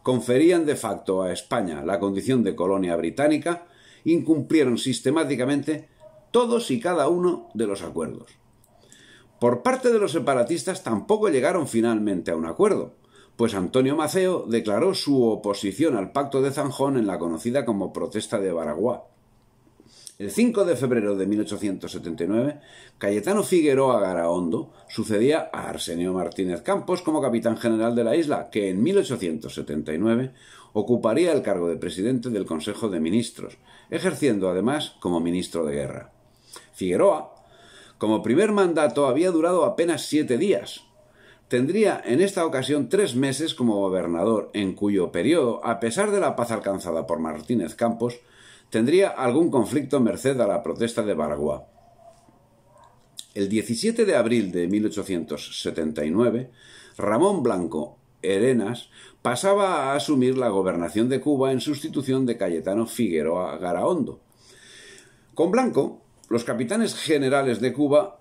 A: conferían de facto a España la condición de colonia británica, incumplieron sistemáticamente todos y cada uno de los acuerdos. Por parte de los separatistas tampoco llegaron finalmente a un acuerdo, pues Antonio Maceo declaró su oposición al pacto de Zanjón en la conocida como Protesta de Baraguá. El 5 de febrero de 1879, Cayetano Figueroa Garaondo sucedía a Arsenio Martínez Campos como capitán general de la isla, que en 1879 ocuparía el cargo de presidente del Consejo de Ministros, ejerciendo además como ministro de guerra. Figueroa, como primer mandato, había durado apenas siete días, tendría en esta ocasión tres meses como gobernador, en cuyo periodo, a pesar de la paz alcanzada por Martínez Campos, tendría algún conflicto merced a la protesta de Baragua. El 17 de abril de 1879, Ramón Blanco Herenas pasaba a asumir la gobernación de Cuba en sustitución de Cayetano Figueroa Garaondo. Con Blanco, los capitanes generales de Cuba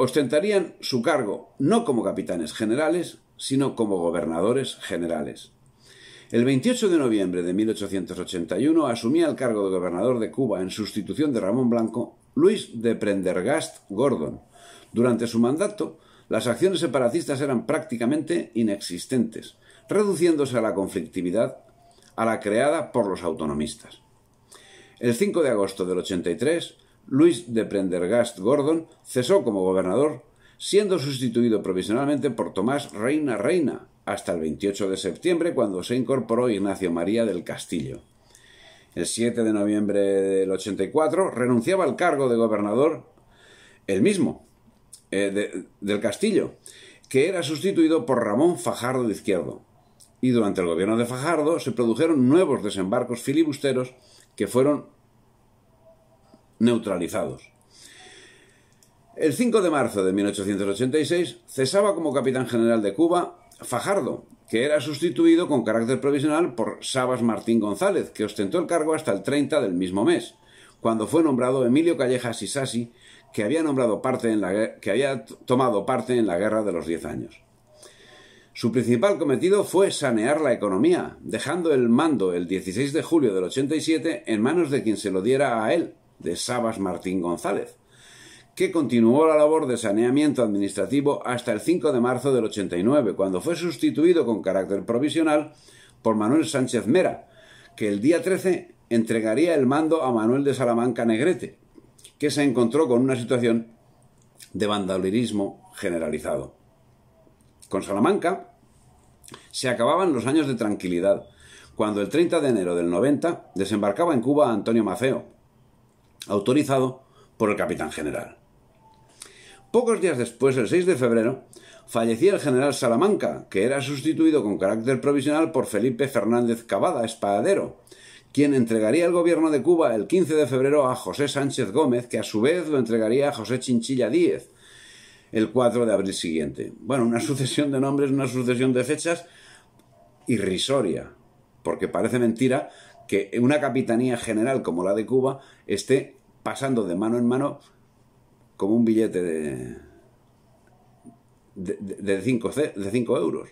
A: ostentarían su cargo no como capitanes generales, sino como gobernadores generales. El 28 de noviembre de 1881 asumía el cargo de gobernador de Cuba en sustitución de Ramón Blanco Luis de Prendergast Gordon. Durante su mandato, las acciones separatistas eran prácticamente inexistentes, reduciéndose a la conflictividad a la creada por los autonomistas. El 5 de agosto del 83, Luis de Prendergast Gordon cesó como gobernador, siendo sustituido provisionalmente por Tomás Reina Reina, hasta el 28 de septiembre cuando se incorporó Ignacio María del Castillo. El 7 de noviembre del 84 renunciaba al cargo de gobernador el mismo, eh, del Castillo, que era sustituido por Ramón Fajardo de Izquierdo. Y durante el gobierno de Fajardo se produjeron nuevos desembarcos filibusteros que fueron neutralizados. El 5 de marzo de 1886 cesaba como capitán general de Cuba Fajardo, que era sustituido con carácter provisional por Sabas Martín González, que ostentó el cargo hasta el 30 del mismo mes, cuando fue nombrado Emilio Callejas Isasi, que había, nombrado parte en la, que había tomado parte en la Guerra de los Diez Años. Su principal cometido fue sanear la economía, dejando el mando el 16 de julio del 87 en manos de quien se lo diera a él, de Sabas Martín González, que continuó la labor de saneamiento administrativo hasta el 5 de marzo del 89, cuando fue sustituido con carácter provisional por Manuel Sánchez Mera, que el día 13 entregaría el mando a Manuel de Salamanca Negrete, que se encontró con una situación de vandalismo generalizado. Con Salamanca se acababan los años de tranquilidad, cuando el 30 de enero del 90 desembarcaba en Cuba Antonio Maceo, autorizado por el capitán general. Pocos días después, el 6 de febrero, fallecía el general Salamanca, que era sustituido con carácter provisional por Felipe Fernández Cavada, espadadero, quien entregaría el gobierno de Cuba el 15 de febrero a José Sánchez Gómez, que a su vez lo entregaría a José Chinchilla Díez el 4 de abril siguiente. Bueno, una sucesión de nombres, una sucesión de fechas irrisoria, porque parece mentira que una capitanía general como la de Cuba esté pasando de mano en mano como un billete de, de, 5 cinco euros.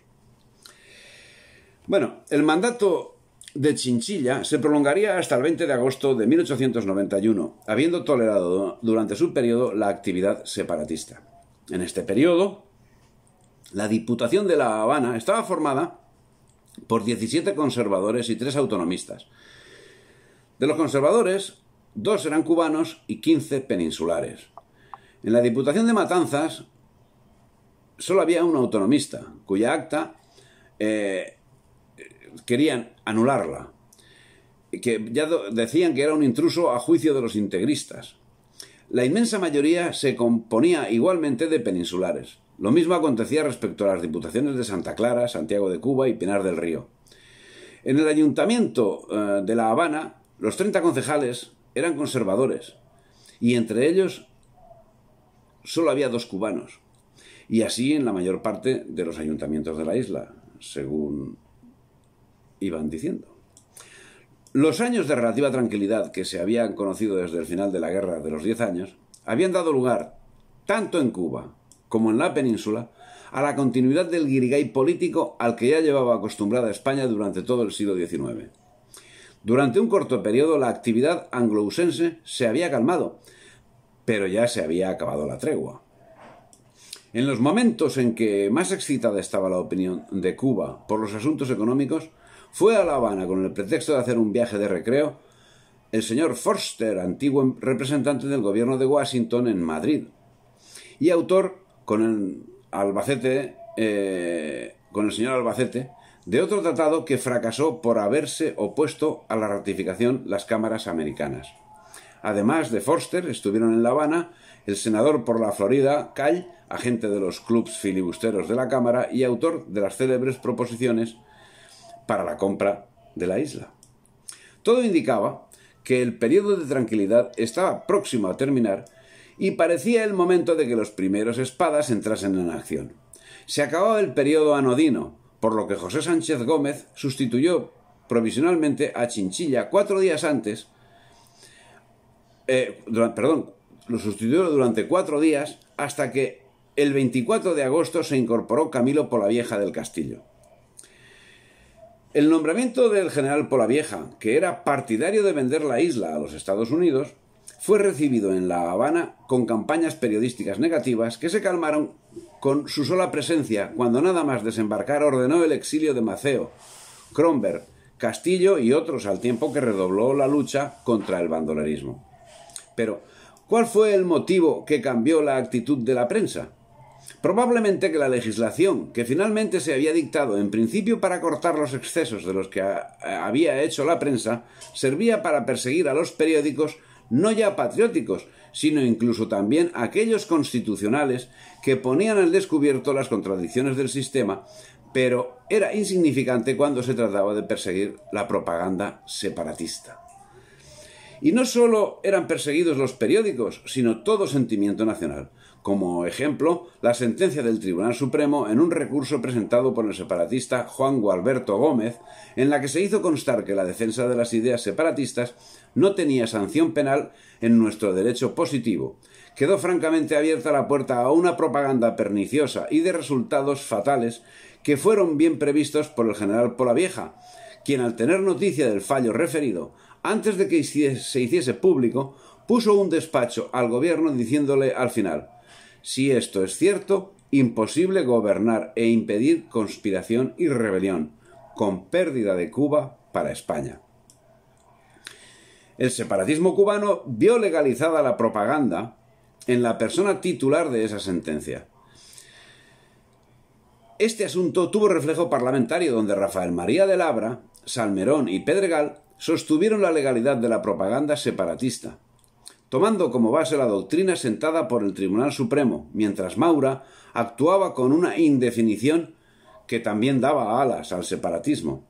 A: Bueno, el mandato de Chinchilla se prolongaría hasta el 20 de agosto de 1891, habiendo tolerado durante su periodo la actividad separatista. En este periodo, la Diputación de La Habana estaba formada por 17 conservadores y 3 autonomistas, de los conservadores, dos eran cubanos y 15 peninsulares. En la Diputación de Matanzas solo había un autonomista, cuya acta eh, querían anularla, que ya decían que era un intruso a juicio de los integristas. La inmensa mayoría se componía igualmente de peninsulares. Lo mismo acontecía respecto a las diputaciones de Santa Clara, Santiago de Cuba y Pinar del Río. En el ayuntamiento eh, de La Habana los 30 concejales eran conservadores y entre ellos solo había dos cubanos. Y así en la mayor parte de los ayuntamientos de la isla, según iban diciendo. Los años de relativa tranquilidad que se habían conocido desde el final de la guerra de los 10 años habían dado lugar, tanto en Cuba como en la península, a la continuidad del guirigay político al que ya llevaba acostumbrada España durante todo el siglo XIX. Durante un corto periodo la actividad anglousense se había calmado, pero ya se había acabado la tregua. En los momentos en que más excitada estaba la opinión de Cuba por los asuntos económicos, fue a La Habana con el pretexto de hacer un viaje de recreo el señor Forster, antiguo representante del gobierno de Washington en Madrid, y autor con el Albacete, eh, con el señor Albacete, de otro tratado que fracasó por haberse opuesto a la ratificación las cámaras americanas. Además de Forster, estuvieron en La Habana el senador por la Florida, Call, agente de los clubs filibusteros de la Cámara y autor de las célebres proposiciones para la compra de la isla. Todo indicaba que el periodo de tranquilidad estaba próximo a terminar y parecía el momento de que los primeros espadas entrasen en acción. Se acababa el periodo anodino, por lo que José Sánchez Gómez sustituyó provisionalmente a Chinchilla cuatro días antes, eh, perdón, lo sustituyó durante cuatro días hasta que el 24 de agosto se incorporó Camilo Polavieja del Castillo. El nombramiento del general Polavieja, que era partidario de vender la isla a los Estados Unidos, fue recibido en La Habana con campañas periodísticas negativas que se calmaron con su sola presencia cuando nada más desembarcar ordenó el exilio de Maceo, Cromberg, Castillo y otros al tiempo que redobló la lucha contra el bandolerismo. Pero, ¿cuál fue el motivo que cambió la actitud de la prensa? Probablemente que la legislación, que finalmente se había dictado en principio para cortar los excesos de los que había hecho la prensa, servía para perseguir a los periódicos no ya patrióticos, sino incluso también aquellos constitucionales que ponían al descubierto las contradicciones del sistema, pero era insignificante cuando se trataba de perseguir la propaganda separatista. Y no solo eran perseguidos los periódicos, sino todo sentimiento nacional. Como ejemplo, la sentencia del Tribunal Supremo en un recurso presentado por el separatista Juan Gualberto Gómez, en la que se hizo constar que la defensa de las ideas separatistas no tenía sanción penal en nuestro derecho positivo. Quedó francamente abierta la puerta a una propaganda perniciosa y de resultados fatales que fueron bien previstos por el general Polavieja, quien al tener noticia del fallo referido, antes de que se hiciese público, puso un despacho al gobierno diciéndole al final si esto es cierto, imposible gobernar e impedir conspiración y rebelión, con pérdida de Cuba para España. El separatismo cubano vio legalizada la propaganda en la persona titular de esa sentencia. Este asunto tuvo reflejo parlamentario donde Rafael María de Labra, Salmerón y Pedregal sostuvieron la legalidad de la propaganda separatista, tomando como base la doctrina sentada por el Tribunal Supremo, mientras Maura actuaba con una indefinición que también daba alas al separatismo.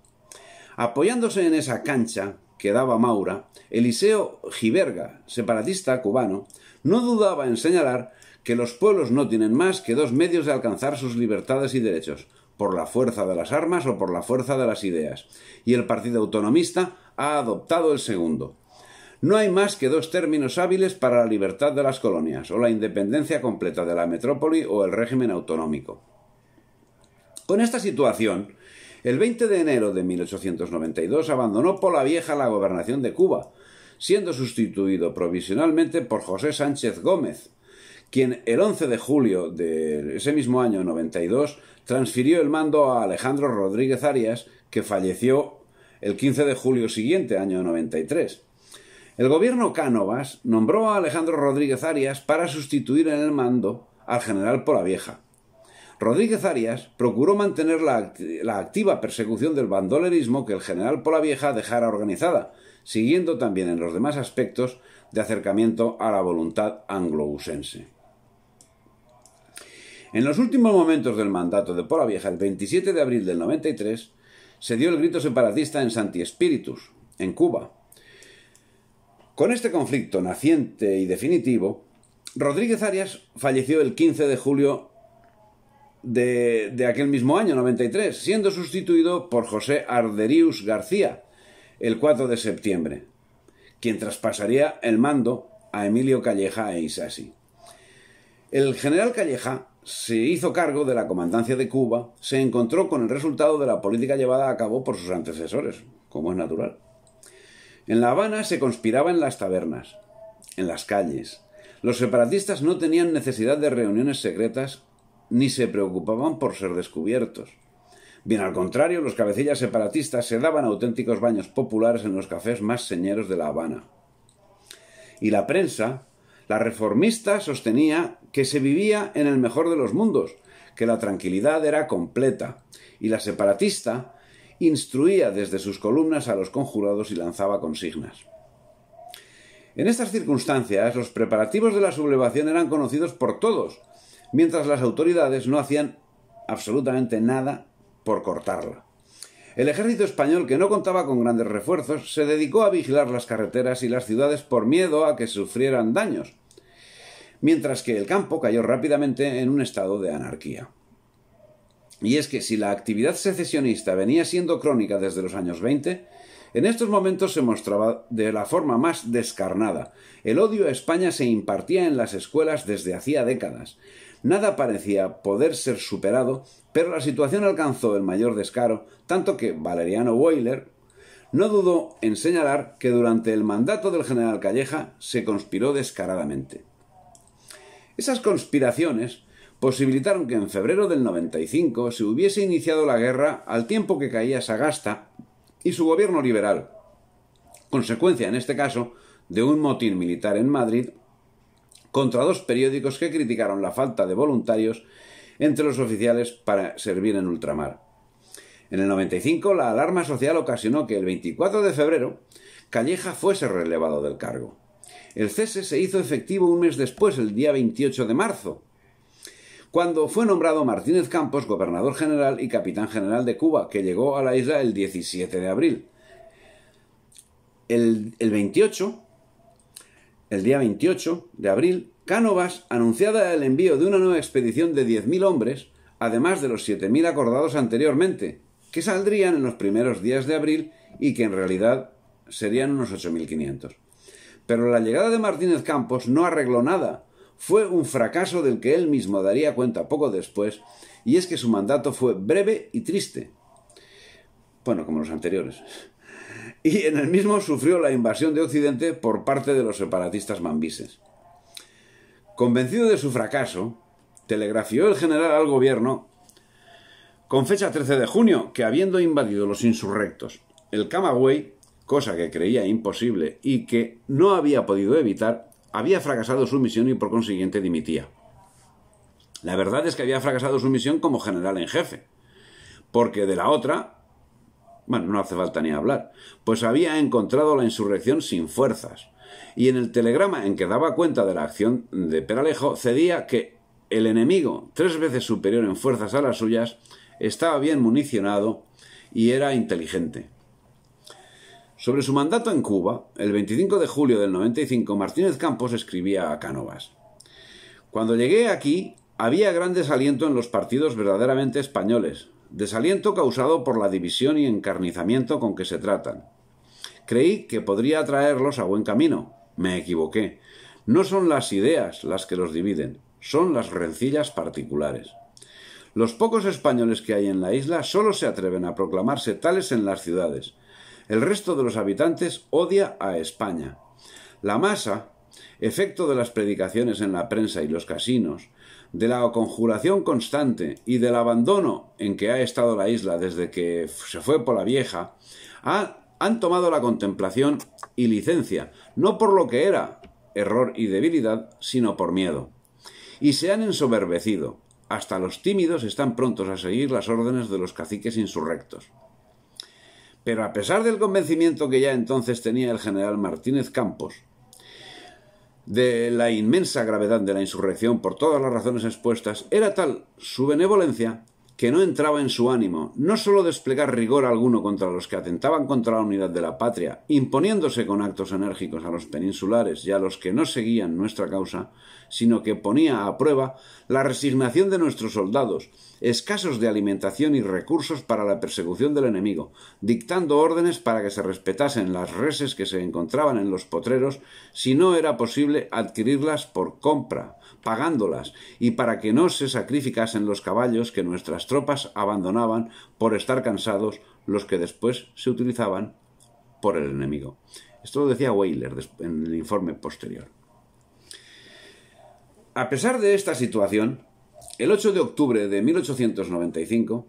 A: Apoyándose en esa cancha que daba Maura, Eliseo Giberga, separatista cubano, no dudaba en señalar que los pueblos no tienen más que dos medios de alcanzar sus libertades y derechos, por la fuerza de las armas o por la fuerza de las ideas, y el Partido Autonomista ha adoptado el segundo. No hay más que dos términos hábiles para la libertad de las colonias, o la independencia completa de la metrópoli o el régimen autonómico. Con esta situación, el 20 de enero de 1892 abandonó por la Vieja la gobernación de Cuba, siendo sustituido provisionalmente por José Sánchez Gómez, quien el 11 de julio de ese mismo año 92 transfirió el mando a Alejandro Rodríguez Arias, que falleció el 15 de julio siguiente, año 93. El gobierno Cánovas nombró a Alejandro Rodríguez Arias para sustituir en el mando al general Polavieja. Rodríguez Arias procuró mantener la, activa persecución del bandolerismo que el general Polavieja dejara organizada, siguiendo también en los demás aspectos de acercamiento a la voluntad anglo-usense. En los últimos momentos del mandato de Polavieja, el 27 de abril del 93, se dio el grito separatista en Santi Espíritus, en Cuba, con este conflicto naciente y definitivo, Rodríguez Arias falleció el 15 de julio de, aquel mismo año, 93, siendo sustituido por José Arderius García el 4 de septiembre, quien traspasaría el mando a Emilio Calleja e Isasi. El general Calleja se hizo cargo de la comandancia de Cuba, se encontró con el resultado de la política llevada a cabo por sus antecesores, como es natural. En La Habana se conspiraba en las tabernas, en las calles. Los separatistas no tenían necesidad de reuniones secretas ni se preocupaban por ser descubiertos. Bien al contrario, los cabecillas separatistas se daban auténticos baños populares en los cafés más señeros de La Habana. Y la prensa, la reformista, sostenía que se vivía en el mejor de los mundos, que la tranquilidad era completa, y la separatista instruía desde sus columnas a los conjurados y lanzaba consignas. En estas circunstancias, los preparativos de la sublevación eran conocidos por todos, mientras las autoridades no hacían absolutamente nada por cortarla. El ejército español, que no contaba con grandes refuerzos, se dedicó a vigilar las carreteras y las ciudades por miedo a que sufrieran daños, mientras que el campo cayó rápidamente en un estado de anarquía. Y es que si la actividad secesionista venía siendo crónica desde los años 20, en estos momentos se mostraba de la forma más descarnada. El odio a España se impartía en las escuelas desde hacía décadas. Nada parecía poder ser superado, pero la situación alcanzó el mayor descaro, tanto que Valeriano Weiler no dudó en señalar que durante el mandato del general Calleja se conspiró descaradamente. Esas conspiraciones posibilitaron que en febrero del 95 se hubiese iniciado la guerra al tiempo que caía Sagasta y su gobierno liberal, consecuencia en este caso de un motín militar en Madrid contra dos periódicos que criticaron la falta de voluntarios entre los oficiales para servir en ultramar. En el 95 la alarma social ocasionó que el 24 de febrero Calleja fuese relevado del cargo. El cese se hizo efectivo un mes después, el día 28 de marzo, cuando fue nombrado Martínez Campos gobernador general y capitán general de Cuba, que llegó a la isla el 17 de abril. El, 28, el día 28 de abril, Cánovas anunciaba el envío de una nueva expedición de 10.000 hombres, además de los 7.000 acordados anteriormente, que saldrían en los primeros días de abril y que en realidad serían unos 8.500. Pero la llegada de Martínez Campos no arregló nada, fue un fracaso del que él mismo daría cuenta poco después, y es que su mandato fue breve y triste. Bueno, como los anteriores. Y en el mismo sufrió la invasión de Occidente por parte de los separatistas mambises. Convencido de su fracaso, telegrafió el general al gobierno con fecha 13 de junio que habiendo invadido los insurrectos el Camagüey, cosa que creía imposible y que no había podido evitar, había fracasado su misión y por consiguiente dimitía. La verdad es que había fracasado su misión como general en jefe, porque de la otra, bueno, no hace falta ni hablar, pues había encontrado la insurrección sin fuerzas, y en el telegrama en que daba cuenta de la acción de Peralejo cedía que el enemigo, tres veces superior en fuerzas a las suyas, estaba bien municionado y era inteligente. Sobre su mandato en Cuba, el 25 de julio del 95, Martínez Campos escribía a Cánovas. Cuando llegué aquí, había gran desaliento en los partidos verdaderamente españoles, desaliento causado por la división y encarnizamiento con que se tratan. Creí que podría atraerlos a buen camino. Me equivoqué. No son las ideas las que los dividen, son las rencillas particulares. Los pocos españoles que hay en la isla solo se atreven a proclamarse tales en las ciudades, el resto de los habitantes odia a España. La masa, efecto de las predicaciones en la prensa y los casinos, de la conjuración constante y del abandono en que ha estado la isla desde que se fue por la vieja, han tomado la contemplación y licencia, no por lo que era error y debilidad, sino por miedo. Y se han ensoberbecido. Hasta los tímidos están prontos a seguir las órdenes de los caciques insurrectos. Pero a pesar del convencimiento que ya entonces tenía el general Martínez Campos, de la inmensa gravedad de la insurrección por todas las razones expuestas, era tal su benevolencia que no entraba en su ánimo, no sólo desplegar rigor alguno contra los que atentaban contra la unidad de la patria, imponiéndose con actos enérgicos a los peninsulares y a los que no seguían nuestra causa, sino que ponía a prueba la resignación de nuestros soldados, escasos de alimentación y recursos para la persecución del enemigo, dictando órdenes para que se respetasen las reses que se encontraban en los potreros si no era posible adquirirlas por compra, pagándolas, y para que no se sacrificasen los caballos que nuestras tropas abandonaban por estar cansados, los que después se utilizaban por el enemigo. Esto lo decía Weyler en el informe posterior. A pesar de esta situación, el 8 de octubre de 1895,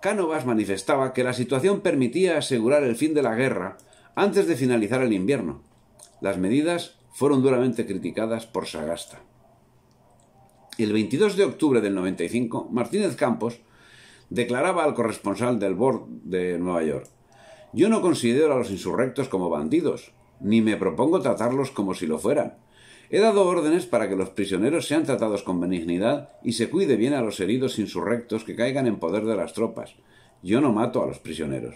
A: Cánovas manifestaba que la situación permitía asegurar el fin de la guerra antes de finalizar el invierno. Las medidas fueron duramente criticadas por Sagasta. El 22 de octubre del 95, Martínez Campos declaraba al corresponsal del Board de Nueva York, yo no considero a los insurrectos como bandidos, ni me propongo tratarlos como si lo fueran. He dado órdenes para que los prisioneros sean tratados con benignidad y se cuide bien a los heridos insurrectos que caigan en poder de las tropas. Yo no mato a los prisioneros.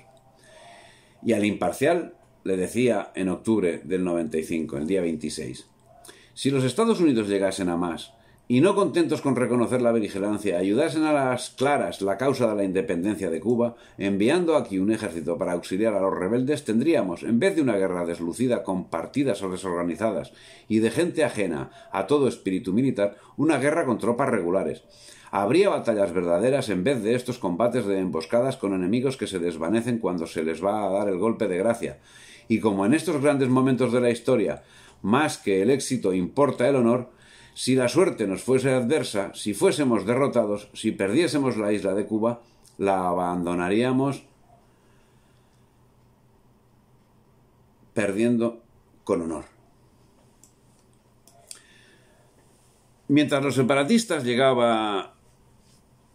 A: Y al imparcial le decía en octubre del 95, el día 26, si los Estados Unidos llegasen a más y no contentos con reconocer la vigilancia... ayudasen a las claras la causa de la independencia de Cuba, enviando aquí un ejército para auxiliar a los rebeldes, tendríamos, en vez de una guerra deslucida con partidas o desorganizadas y de gente ajena a todo espíritu militar, una guerra con tropas regulares. Habría batallas verdaderas en vez de estos combates de emboscadas con enemigos que se desvanecen cuando se les va a dar el golpe de gracia. Y como en estos grandes momentos de la historia, más que el éxito importa el honor, si la suerte nos fuese adversa, si fuésemos derrotados, si perdiésemos la isla de Cuba, la abandonaríamos perdiendo con honor. Mientras los separatistas llegaba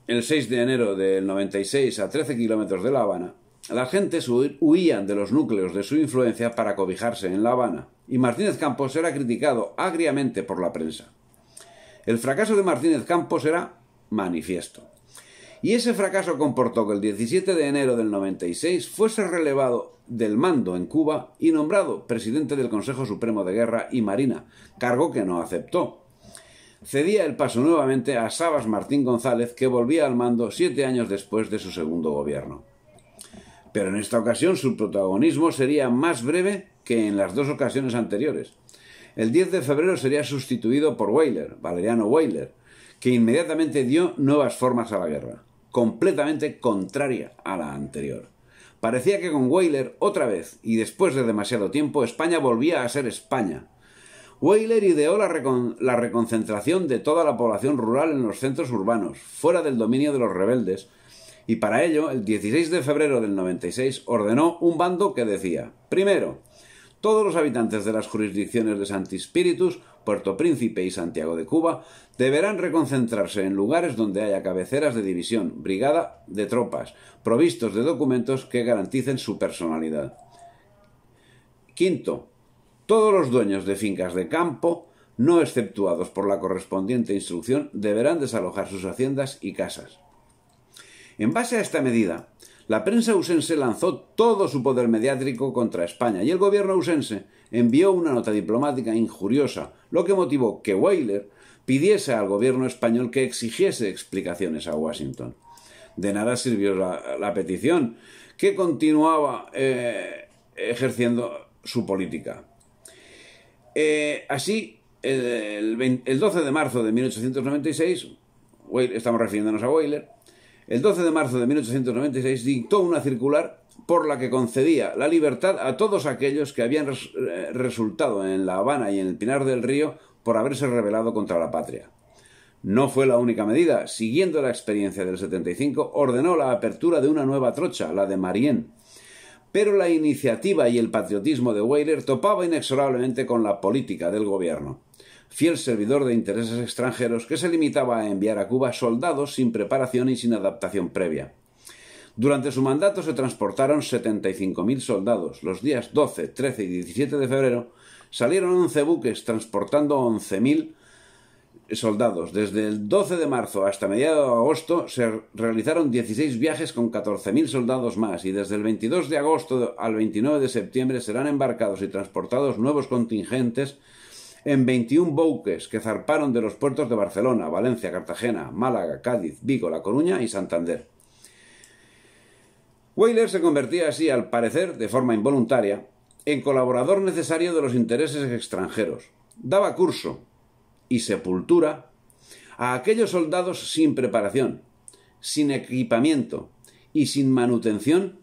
A: el 6 de enero del 96 a 13 kilómetros de La Habana, la gente huían de los núcleos de su influencia para cobijarse en La Habana, y Martínez Campos era criticado agriamente por la prensa. El fracaso de Martínez Campos era manifiesto. Y ese fracaso comportó que el 17 de enero del 96 fuese relevado del mando en Cuba y nombrado presidente del Consejo Supremo de Guerra y Marina, cargo que no aceptó. Cedía el paso nuevamente a Sabas Martín González, que volvía al mando siete años después de su segundo gobierno. Pero en esta ocasión su protagonismo sería más breve que en las dos ocasiones anteriores. El 10 de febrero sería sustituido por Weyler, Valeriano Weyler, que inmediatamente dio nuevas formas a la guerra, completamente contraria a la anterior. Parecía que con Weyler, otra vez, y después de demasiado tiempo, España volvía a ser España. Weyler ideó la, la reconcentración de toda la población rural en los centros urbanos, fuera del dominio de los rebeldes, y para ello, el 16 de febrero del 96 ordenó un bando que decía, primero, todos los habitantes de las jurisdicciones de Santi Puerto Príncipe y Santiago de Cuba deberán reconcentrarse en lugares donde haya cabeceras de división, brigada de tropas, provistos de documentos que garanticen su personalidad. Quinto, todos los dueños de fincas de campo, no exceptuados por la correspondiente instrucción, deberán desalojar sus haciendas y casas. En base a esta medida, la prensa usense lanzó todo su poder mediático contra España y el gobierno usense envió una nota diplomática injuriosa, lo que motivó que Weiler pidiese al gobierno español que exigiese explicaciones a Washington. De nada sirvió la, petición, que continuaba eh, ejerciendo su política. Eh, así, el, 12 de marzo de 1896, estamos refiriéndonos a Weiler, el 12 de marzo de 1896 dictó una circular por la que concedía la libertad a todos aquellos que habían eh, resultado en La Habana y en el Pinar del Río por haberse rebelado contra la patria. No fue la única medida. Siguiendo la experiencia del 75, ordenó la apertura de una nueva trocha, la de Marién. Pero la iniciativa y el patriotismo de Weyler topaba inexorablemente con la política del gobierno fiel servidor de intereses extranjeros que se limitaba a enviar a Cuba soldados sin preparación y sin adaptación previa. Durante su mandato se transportaron 75.000 soldados. Los días 12, 13 y 17 de febrero salieron 11 buques transportando 11.000 soldados. Desde el 12 de marzo hasta mediados de agosto se realizaron 16 viajes con 14.000 soldados más y desde el 22 de agosto al 29 de septiembre serán embarcados y transportados nuevos contingentes en 21 buques que zarparon de los puertos de Barcelona, Valencia, Cartagena, Málaga, Cádiz, Vigo, La Coruña y Santander. Weyler se convertía así, al parecer, de forma involuntaria, en colaborador necesario de los intereses extranjeros. Daba curso y sepultura a aquellos soldados sin preparación, sin equipamiento y sin manutención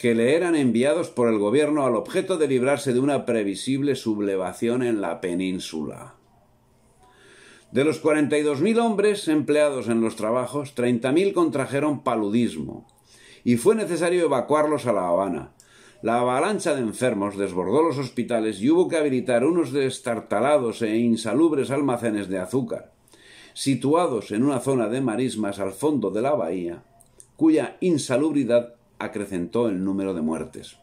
A: que le eran enviados por el gobierno al objeto de librarse de una previsible sublevación en la península. De los 42.000 hombres empleados en los trabajos, 30.000 contrajeron paludismo y fue necesario evacuarlos a La Habana. La avalancha de enfermos desbordó los hospitales y hubo que habilitar unos destartalados e insalubres almacenes de azúcar, situados en una zona de marismas al fondo de la bahía, cuya insalubridad acrecentó el número de muertes.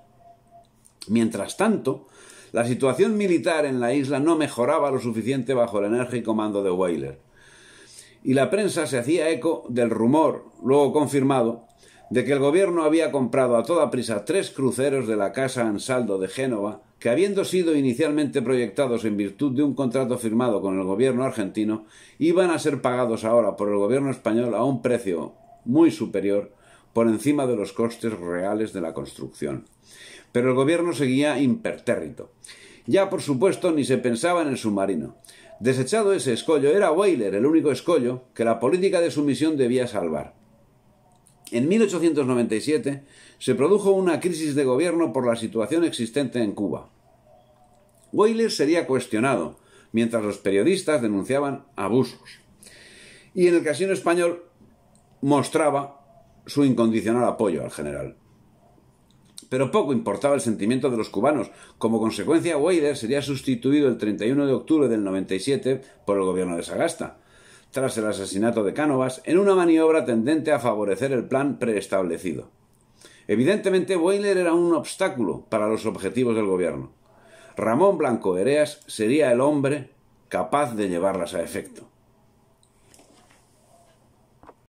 A: Mientras tanto, la situación militar en la isla no mejoraba lo suficiente bajo el enérgico mando de Weyler, y la prensa se hacía eco del rumor, luego confirmado, de que el gobierno había comprado a toda prisa tres cruceros de la Casa Ansaldo de Génova, que habiendo sido inicialmente proyectados en virtud de un contrato firmado con el gobierno argentino, iban a ser pagados ahora por el gobierno español a un precio muy superior por encima de los costes reales de la construcción. Pero el gobierno seguía impertérrito. Ya, por supuesto, ni se pensaba en el submarino. Desechado ese escollo, era Weyler el único escollo que la política de sumisión debía salvar. En 1897 se produjo una crisis de gobierno por la situación existente en Cuba. Weyler sería cuestionado, mientras los periodistas denunciaban abusos. Y en el Casino Español mostraba su incondicional apoyo al general. Pero poco importaba el sentimiento de los cubanos. Como consecuencia, Weiler sería sustituido el 31 de octubre del 97 por el gobierno de Sagasta, tras el asesinato de Cánovas, en una maniobra tendente a favorecer el plan preestablecido. Evidentemente, Weiler era un obstáculo para los objetivos del gobierno. Ramón Blanco Hereas sería el hombre capaz de llevarlas a efecto.